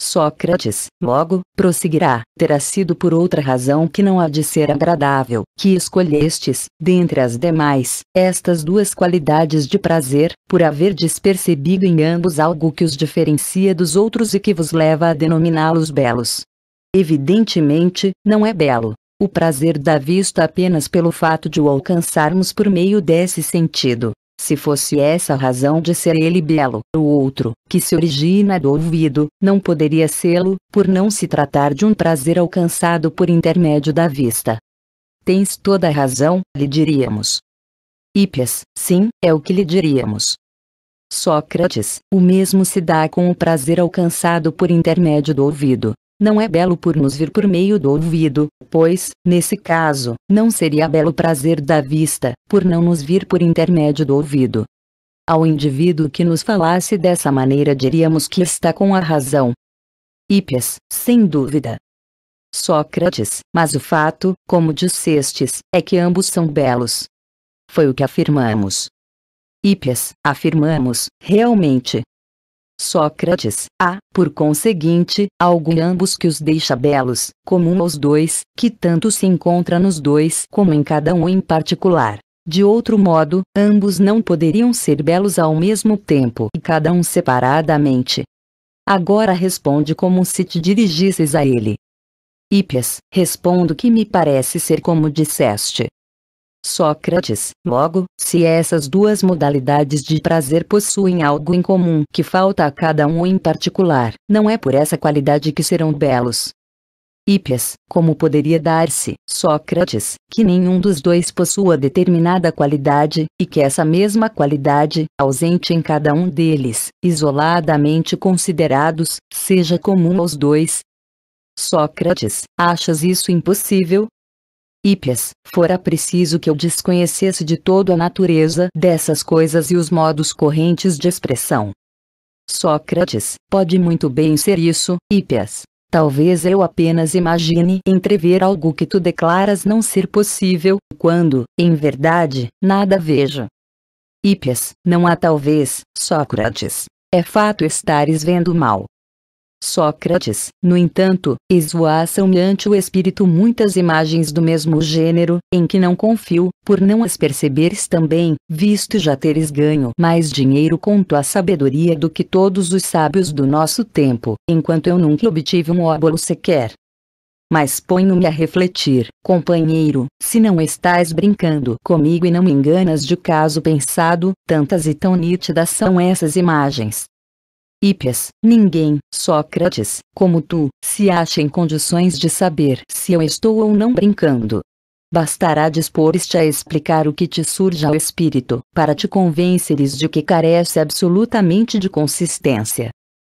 Sócrates, logo, prosseguirá, terá sido por outra razão que não há de ser agradável, que escolhestes, dentre as demais, estas duas qualidades de prazer, por haver despercebido em ambos algo que os diferencia dos outros e que vos leva a denominá-los belos. Evidentemente, não é belo. O prazer da vista apenas pelo fato de o alcançarmos por meio desse sentido, se fosse essa a razão de ser ele belo, o outro, que se origina do ouvido, não poderia sê-lo, por não se tratar de um prazer alcançado por intermédio da vista. Tens toda a razão, lhe diríamos. Hippias, sim, é o que lhe diríamos. Sócrates, o mesmo se dá com o prazer alcançado por intermédio do ouvido, não é belo por nos vir por meio do ouvido, pois, nesse caso, não seria belo prazer da vista, por não nos vir por intermédio do ouvido. Ao indivíduo que nos falasse dessa maneira diríamos que está com a razão. Hípias, sem dúvida. Sócrates, mas o fato, como dissestes, é que ambos são belos. Foi o que afirmamos. Hípias, afirmamos, realmente, Sócrates, há, por conseguinte, algo em ambos que os deixa belos, comum aos dois, que tanto se encontra nos dois como em cada um em particular. De outro modo, ambos não poderiam ser belos ao mesmo tempo e cada um separadamente. Agora responde como se te dirigisses a ele. Ípias, respondo que me parece ser como disseste. Sócrates, logo, se essas duas modalidades de prazer possuem algo em comum que falta a cada um em particular, não é por essa qualidade que serão belos. Hípias, como poderia dar-se, Sócrates, que nenhum dos dois possua determinada qualidade, e que essa mesma qualidade, ausente em cada um deles, isoladamente considerados, seja comum aos dois? Sócrates, achas isso impossível? Hippias, fora preciso que eu desconhecesse de todo a natureza dessas coisas e os modos correntes de expressão. Sócrates, pode muito bem ser isso, Hippias. Talvez eu apenas imagine entrever algo que tu declaras não ser possível, quando, em verdade, nada vejo. Hippias, não há talvez, Sócrates. É fato estares vendo mal. Sócrates, no entanto, esvoaçam ante o espírito muitas imagens do mesmo gênero, em que não confio, por não as perceberes também, visto já teres ganho mais dinheiro com tua sabedoria do que todos os sábios do nosso tempo, enquanto eu nunca obtive um óbolo sequer. Mas ponho-me a refletir, companheiro, se não estás brincando comigo e não me enganas de caso pensado, tantas e tão nítidas são essas imagens, Hípias, ninguém, Sócrates, como tu, se acha em condições de saber se eu estou ou não brincando. Bastará dispor-te a explicar o que te surge ao espírito, para te convenceres de que carece absolutamente de consistência.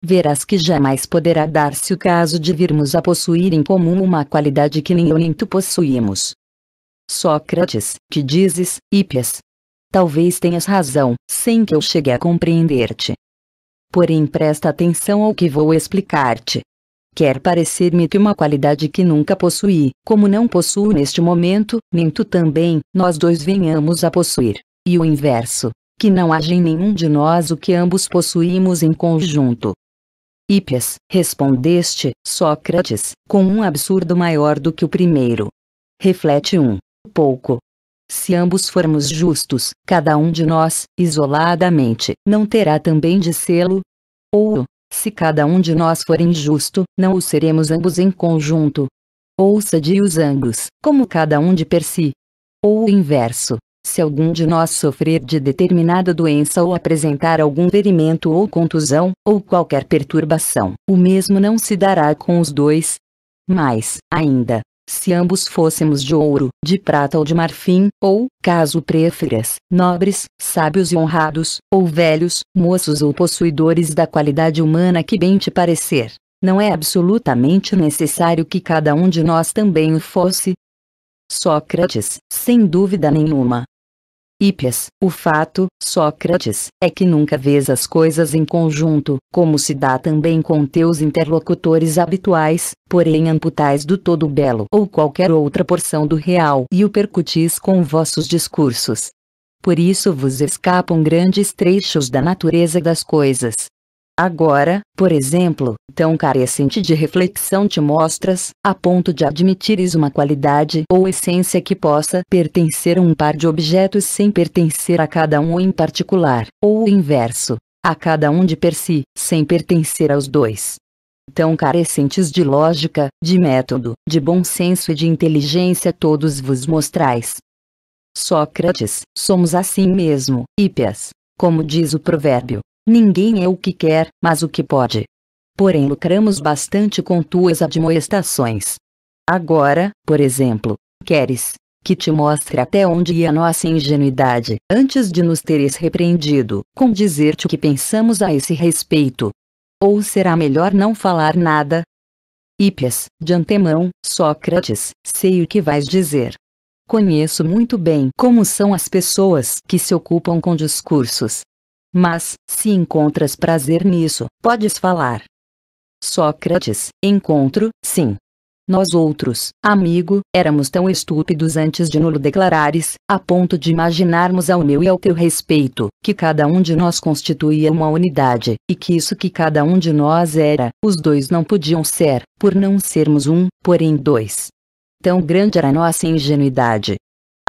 Verás que jamais poderá dar-se o caso de virmos a possuir em comum uma qualidade que nem eu nem tu possuímos. Sócrates, que dizes, Hípias? Talvez tenhas razão, sem que eu chegue a compreender-te porém presta atenção ao que vou explicar-te. Quer parecer-me que uma qualidade que nunca possuí, como não possuo neste momento, nem tu também, nós dois venhamos a possuir, e o inverso, que não haja em nenhum de nós o que ambos possuímos em conjunto. Hípias, respondeste, Sócrates, com um absurdo maior do que o primeiro. Reflete um pouco, se ambos formos justos, cada um de nós, isoladamente, não terá também de sê-lo? Ou, se cada um de nós for injusto, não o seremos ambos em conjunto? Ouça de os ambos, como cada um de per si. Ou o inverso, se algum de nós sofrer de determinada doença ou apresentar algum ferimento ou contusão, ou qualquer perturbação, o mesmo não se dará com os dois. Mais, ainda, se ambos fôssemos de ouro, de prata ou de marfim, ou, caso preferas, nobres, sábios e honrados, ou velhos, moços ou possuidores da qualidade humana que bem te parecer. Não é absolutamente necessário que cada um de nós também o fosse? Sócrates, sem dúvida nenhuma, Hípias, O fato, Sócrates, é que nunca vês as coisas em conjunto, como se dá também com teus interlocutores habituais, porém amputais do todo o belo ou qualquer outra porção do real e o percutis com vossos discursos. Por isso vos escapam grandes trechos da natureza das coisas, Agora, por exemplo, tão carecente de reflexão te mostras, a ponto de admitires uma qualidade ou essência que possa pertencer a um par de objetos sem pertencer a cada um em particular, ou o inverso, a cada um de per si, sem pertencer aos dois tão carecentes de lógica, de método, de bom senso e de inteligência todos vos mostrais. Sócrates, somos assim mesmo, hípias, como diz o provérbio. Ninguém é o que quer, mas o que pode. Porém, lucramos bastante com tuas admoestações. Agora, por exemplo, queres que te mostre até onde ia nossa ingenuidade, antes de nos teres repreendido, com dizer-te o que pensamos a esse respeito. Ou será melhor não falar nada? Hípias, de antemão, Sócrates, sei o que vais dizer. Conheço muito bem como são as pessoas que se ocupam com discursos, mas, se encontras prazer nisso, podes falar. Sócrates, encontro, sim. Nós outros, amigo, éramos tão estúpidos antes de nulo declarares, a ponto de imaginarmos ao meu e ao teu respeito, que cada um de nós constituía uma unidade, e que isso que cada um de nós era, os dois não podiam ser, por não sermos um, porém dois. Tão grande era nossa ingenuidade,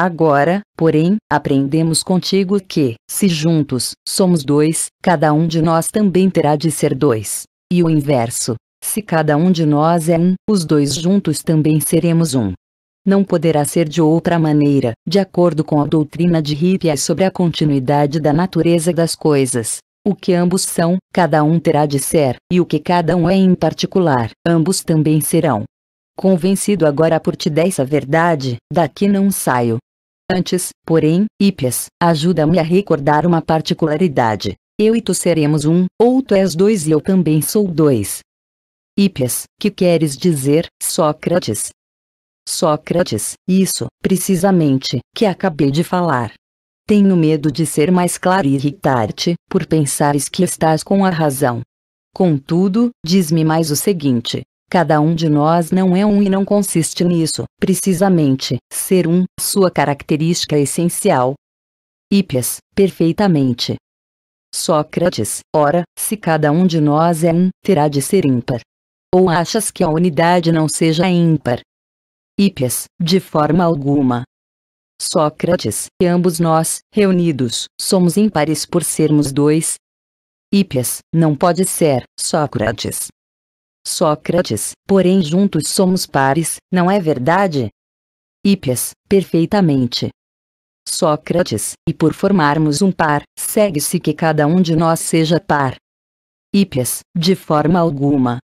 Agora, porém, aprendemos contigo que, se juntos somos dois, cada um de nós também terá de ser dois. E o inverso. Se cada um de nós é um, os dois juntos também seremos um. Não poderá ser de outra maneira, de acordo com a doutrina de Hippie sobre a continuidade da natureza das coisas. O que ambos são, cada um terá de ser, e o que cada um é em particular, ambos também serão. Convencido agora por ti dessa verdade, daqui não saio, Antes, porém, Ípias, ajuda-me a recordar uma particularidade. Eu e tu seremos um, ou tu és dois e eu também sou dois. Ípias, que queres dizer, Sócrates? Sócrates, isso, precisamente, que acabei de falar. Tenho medo de ser mais claro e irritar-te, por pensares que estás com a razão. Contudo, diz-me mais o seguinte: Cada um de nós não é um e não consiste nisso, precisamente, ser um, sua característica essencial. Hípias, perfeitamente. Sócrates, ora, se cada um de nós é um, terá de ser ímpar. Ou achas que a unidade não seja ímpar? Hípias, de forma alguma. Sócrates, e ambos nós, reunidos, somos ímpares por sermos dois. Hípias, não pode ser, Sócrates. Sócrates, porém juntos somos pares, não é verdade? Hípias, perfeitamente. Sócrates, e por formarmos um par, segue-se que cada um de nós seja par. Hípias, de forma alguma.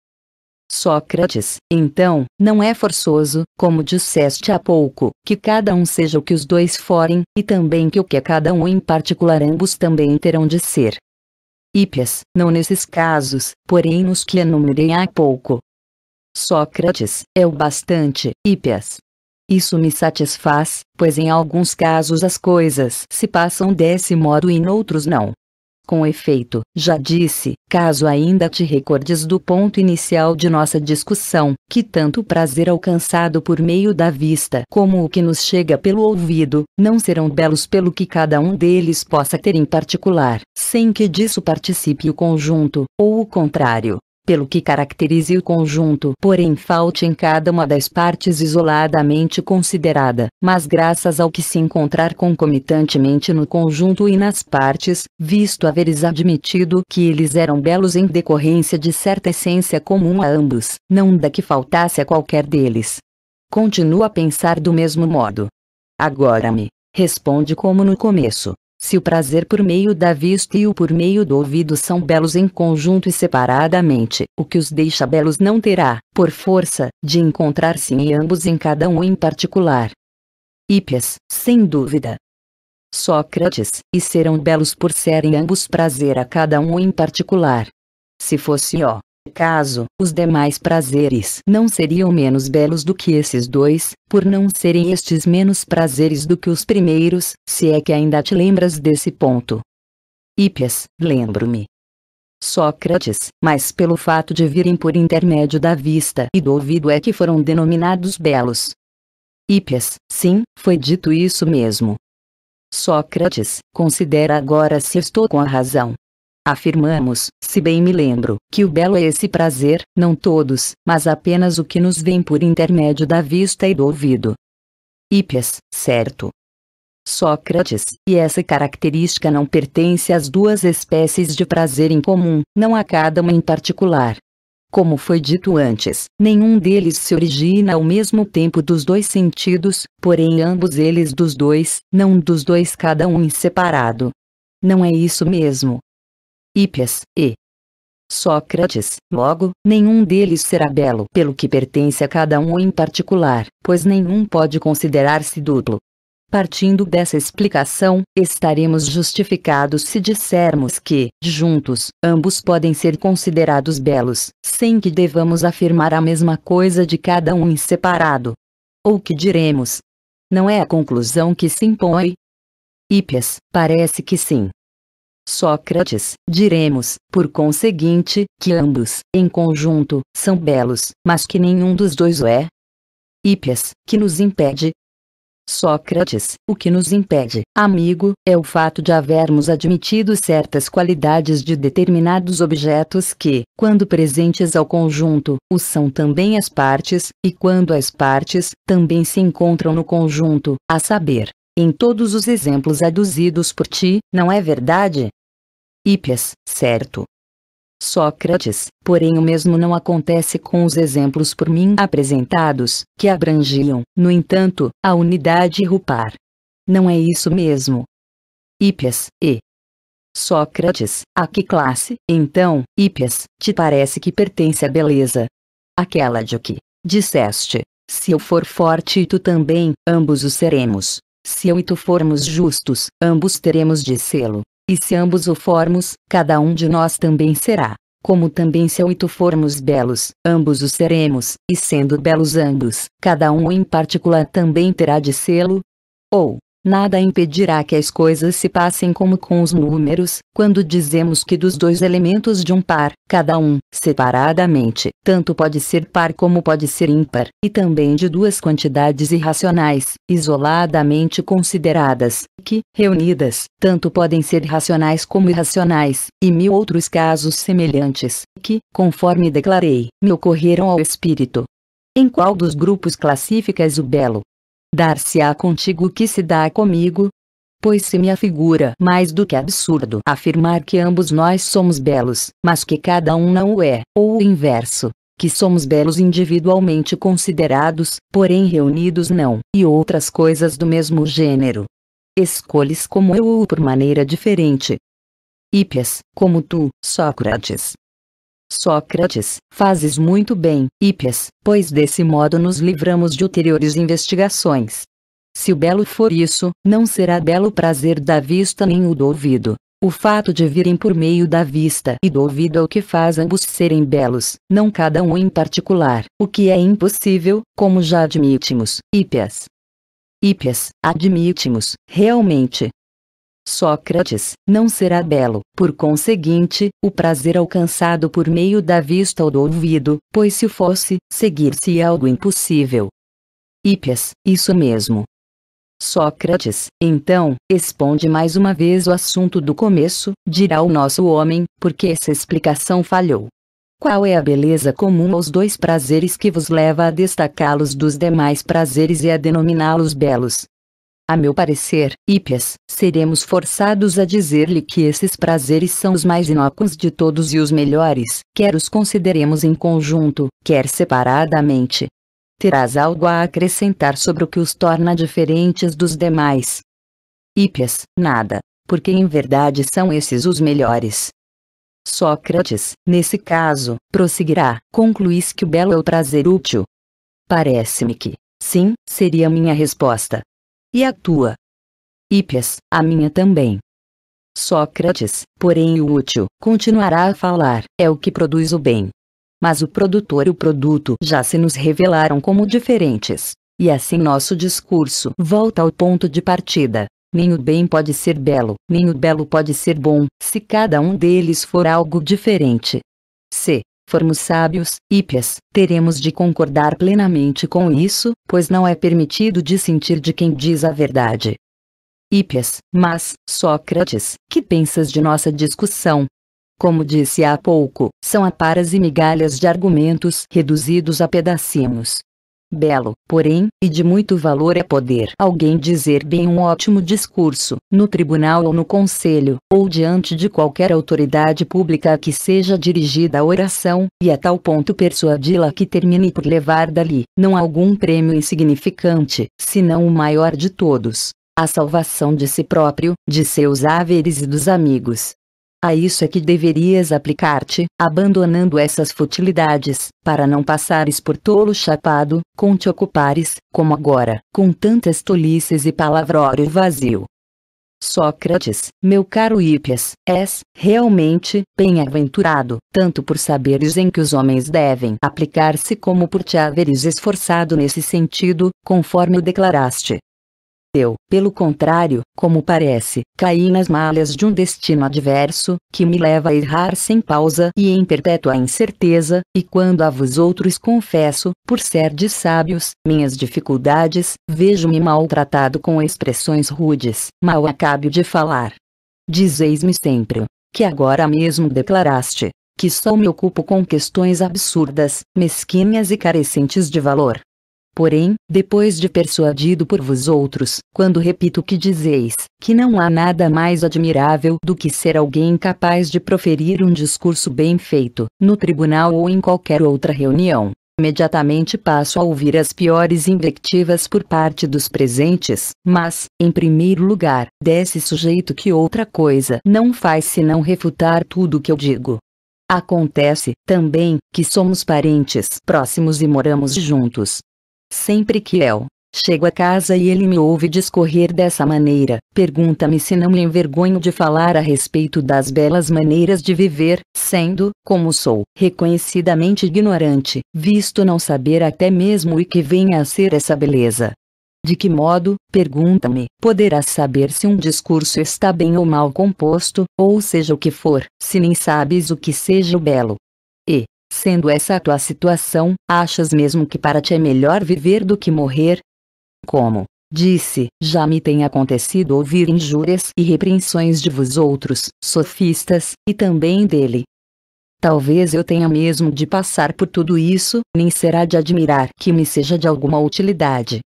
Sócrates, então, não é forçoso, como disseste há pouco, que cada um seja o que os dois forem, e também que o que é cada um em particular ambos também terão de ser hípias, não nesses casos, porém nos que enumerei há pouco. Sócrates, é o bastante, hípias. Isso me satisfaz, pois em alguns casos as coisas se passam desse modo e em outros não. Com efeito, já disse, caso ainda te recordes do ponto inicial de nossa discussão, que tanto o prazer alcançado por meio da vista como o que nos chega pelo ouvido, não serão belos pelo que cada um deles possa ter em particular, sem que disso participe o conjunto, ou o contrário pelo que caracterize o conjunto, porém falte em cada uma das partes isoladamente considerada, mas graças ao que se encontrar concomitantemente no conjunto e nas partes, visto haveres admitido que eles eram belos em decorrência de certa essência comum a ambos, não da que faltasse a qualquer deles. Continua a pensar do mesmo modo. Agora me responde como no começo. Se o prazer por meio da vista e o por meio do ouvido são belos em conjunto e separadamente, o que os deixa belos não terá, por força, de encontrar-se em ambos em cada um em particular. Hippias, sem dúvida. Sócrates, e serão belos por serem ambos prazer a cada um em particular. Se fosse ó, caso, os demais prazeres não seriam menos belos do que esses dois, por não serem estes menos prazeres do que os primeiros, se é que ainda te lembras desse ponto. Hípias, lembro-me. Sócrates, mas pelo fato de virem por intermédio da vista e do ouvido é que foram denominados belos. Hípias, sim, foi dito isso mesmo. Sócrates, considera agora se estou com a razão. Afirmamos, se bem me lembro, que o belo é esse prazer, não todos, mas apenas o que nos vem por intermédio da vista e do ouvido. Hípias, certo. Sócrates, e essa característica não pertence às duas espécies de prazer em comum, não a cada uma em particular. Como foi dito antes, nenhum deles se origina ao mesmo tempo dos dois sentidos, porém ambos eles dos dois, não dos dois cada um em separado. Não é isso mesmo, Hípias e Sócrates, logo, nenhum deles será belo pelo que pertence a cada um em particular, pois nenhum pode considerar-se duplo. Partindo dessa explicação, estaremos justificados se dissermos que, juntos, ambos podem ser considerados belos, sem que devamos afirmar a mesma coisa de cada um em separado. Ou que diremos? Não é a conclusão que se impõe? Hippias, parece que sim. Sócrates, diremos, por conseguinte, que ambos, em conjunto, são belos, mas que nenhum dos dois o é. Hippias, que nos impede? Sócrates, o que nos impede, amigo, é o fato de havermos admitido certas qualidades de determinados objetos que, quando presentes ao conjunto, o são também as partes, e quando as partes, também se encontram no conjunto, a saber, em todos os exemplos aduzidos por ti, não é verdade? Hípias, certo. Sócrates, porém o mesmo não acontece com os exemplos por mim apresentados, que abrangiam, no entanto, a unidade rupar. Não é isso mesmo. Hípias, e. Sócrates, a que classe, então, Hípias, te parece que pertence a beleza? Aquela de que, disseste, se eu for forte e tu também, ambos o seremos. Se eu e tu formos justos, ambos teremos de sê-lo. E se ambos o formos, cada um de nós também será. Como também se oito formos belos, ambos o seremos, e sendo belos ambos, cada um em particular também terá de sê-lo. Ou, Nada impedirá que as coisas se passem como com os números, quando dizemos que dos dois elementos de um par, cada um, separadamente, tanto pode ser par como pode ser ímpar, e também de duas quantidades irracionais, isoladamente consideradas, que, reunidas, tanto podem ser racionais como irracionais, e mil outros casos semelhantes, que, conforme declarei, me ocorreram ao espírito. Em qual dos grupos classificas o belo? dar-se-á contigo o que se dá comigo? Pois se me afigura mais do que absurdo afirmar que ambos nós somos belos, mas que cada um não o é, ou o inverso, que somos belos individualmente considerados, porém reunidos não, e outras coisas do mesmo gênero. Escolhes como eu ou por maneira diferente. Hípias, como tu, Sócrates, Sócrates, fazes muito bem, Hippias, pois desse modo nos livramos de ulteriores investigações. Se o belo for isso, não será belo o prazer da vista nem o do ouvido. O fato de virem por meio da vista e do ouvido é o que faz ambos serem belos, não cada um em particular, o que é impossível, como já admitimos, Hippias. Hippias, admitimos, realmente, Sócrates, não será belo, por conseguinte, o prazer alcançado por meio da vista ou do ouvido, pois se o fosse, seguir-se algo impossível. Hípias, isso mesmo. Sócrates, então, exponde mais uma vez o assunto do começo, dirá o nosso homem, porque essa explicação falhou. Qual é a beleza comum aos dois prazeres que vos leva a destacá-los dos demais prazeres e a denominá-los belos? A meu parecer, Hípias, seremos forçados a dizer-lhe que esses prazeres são os mais inócuos de todos e os melhores, quer os consideremos em conjunto, quer separadamente. Terás algo a acrescentar sobre o que os torna diferentes dos demais. Hípias, nada, porque em verdade são esses os melhores. Sócrates, nesse caso, prosseguirá, concluís que o belo é o prazer útil. Parece-me que, sim, seria minha resposta, e a tua. Hípias, a minha também. Sócrates, porém o útil, continuará a falar, é o que produz o bem. Mas o produtor e o produto já se nos revelaram como diferentes, e assim nosso discurso volta ao ponto de partida. Nem o bem pode ser belo, nem o belo pode ser bom, se cada um deles for algo diferente. C formos sábios, ípias, teremos de concordar plenamente com isso, pois não é permitido dissentir de quem diz a verdade. Ípias, mas, Sócrates, que pensas de nossa discussão? Como disse há pouco, são aparas e migalhas de argumentos reduzidos a pedacinhos. Belo, porém, e de muito valor é poder alguém dizer bem um ótimo discurso, no tribunal ou no conselho, ou diante de qualquer autoridade pública a que seja dirigida a oração, e a tal ponto persuadi-la que termine por levar dali, não algum prêmio insignificante, senão o maior de todos, a salvação de si próprio, de seus haveres e dos amigos, a isso é que deverias aplicar-te, abandonando essas futilidades, para não passares por tolo chapado, com te ocupares, como agora, com tantas tolices e palavrório vazio. Sócrates, meu caro Hípias, és, realmente, bem-aventurado, tanto por saberes em que os homens devem aplicar-se como por te haveres esforçado nesse sentido, conforme o declaraste eu, pelo contrário, como parece, caí nas malhas de um destino adverso, que me leva a errar sem pausa e em perpétua incerteza, e quando a vos outros confesso, por ser de sábios, minhas dificuldades, vejo-me maltratado com expressões rudes, mal acabo de falar. Dizeis-me sempre, que agora mesmo declaraste, que só me ocupo com questões absurdas, mesquinhas e carecentes de valor, Porém, depois de persuadido por vós outros, quando repito o que dizeis, que não há nada mais admirável do que ser alguém capaz de proferir um discurso bem feito, no tribunal ou em qualquer outra reunião, Imediatamente passo a ouvir as piores invectivas por parte dos presentes, mas, em primeiro lugar, desse sujeito que outra coisa não faz senão refutar tudo o que eu digo. Acontece, também, que somos parentes próximos e moramos juntos, Sempre que eu chego a casa e ele me ouve discorrer dessa maneira, pergunta-me se não me envergonho de falar a respeito das belas maneiras de viver, sendo, como sou, reconhecidamente ignorante, visto não saber até mesmo o que venha a ser essa beleza. De que modo, pergunta-me, poderás saber se um discurso está bem ou mal composto, ou seja o que for, se nem sabes o que seja o belo? E, Sendo essa a tua situação, achas mesmo que para ti é melhor viver do que morrer? Como, disse, já me tem acontecido ouvir injúrias e repreensões de vós outros, sofistas, e também dele. Talvez eu tenha mesmo de passar por tudo isso, nem será de admirar que me seja de alguma utilidade.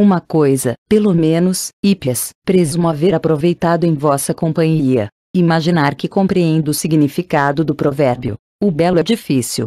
Uma coisa, pelo menos, Ípias, presumo haver aproveitado em vossa companhia. Imaginar que compreendo o significado do provérbio. O belo é difícil.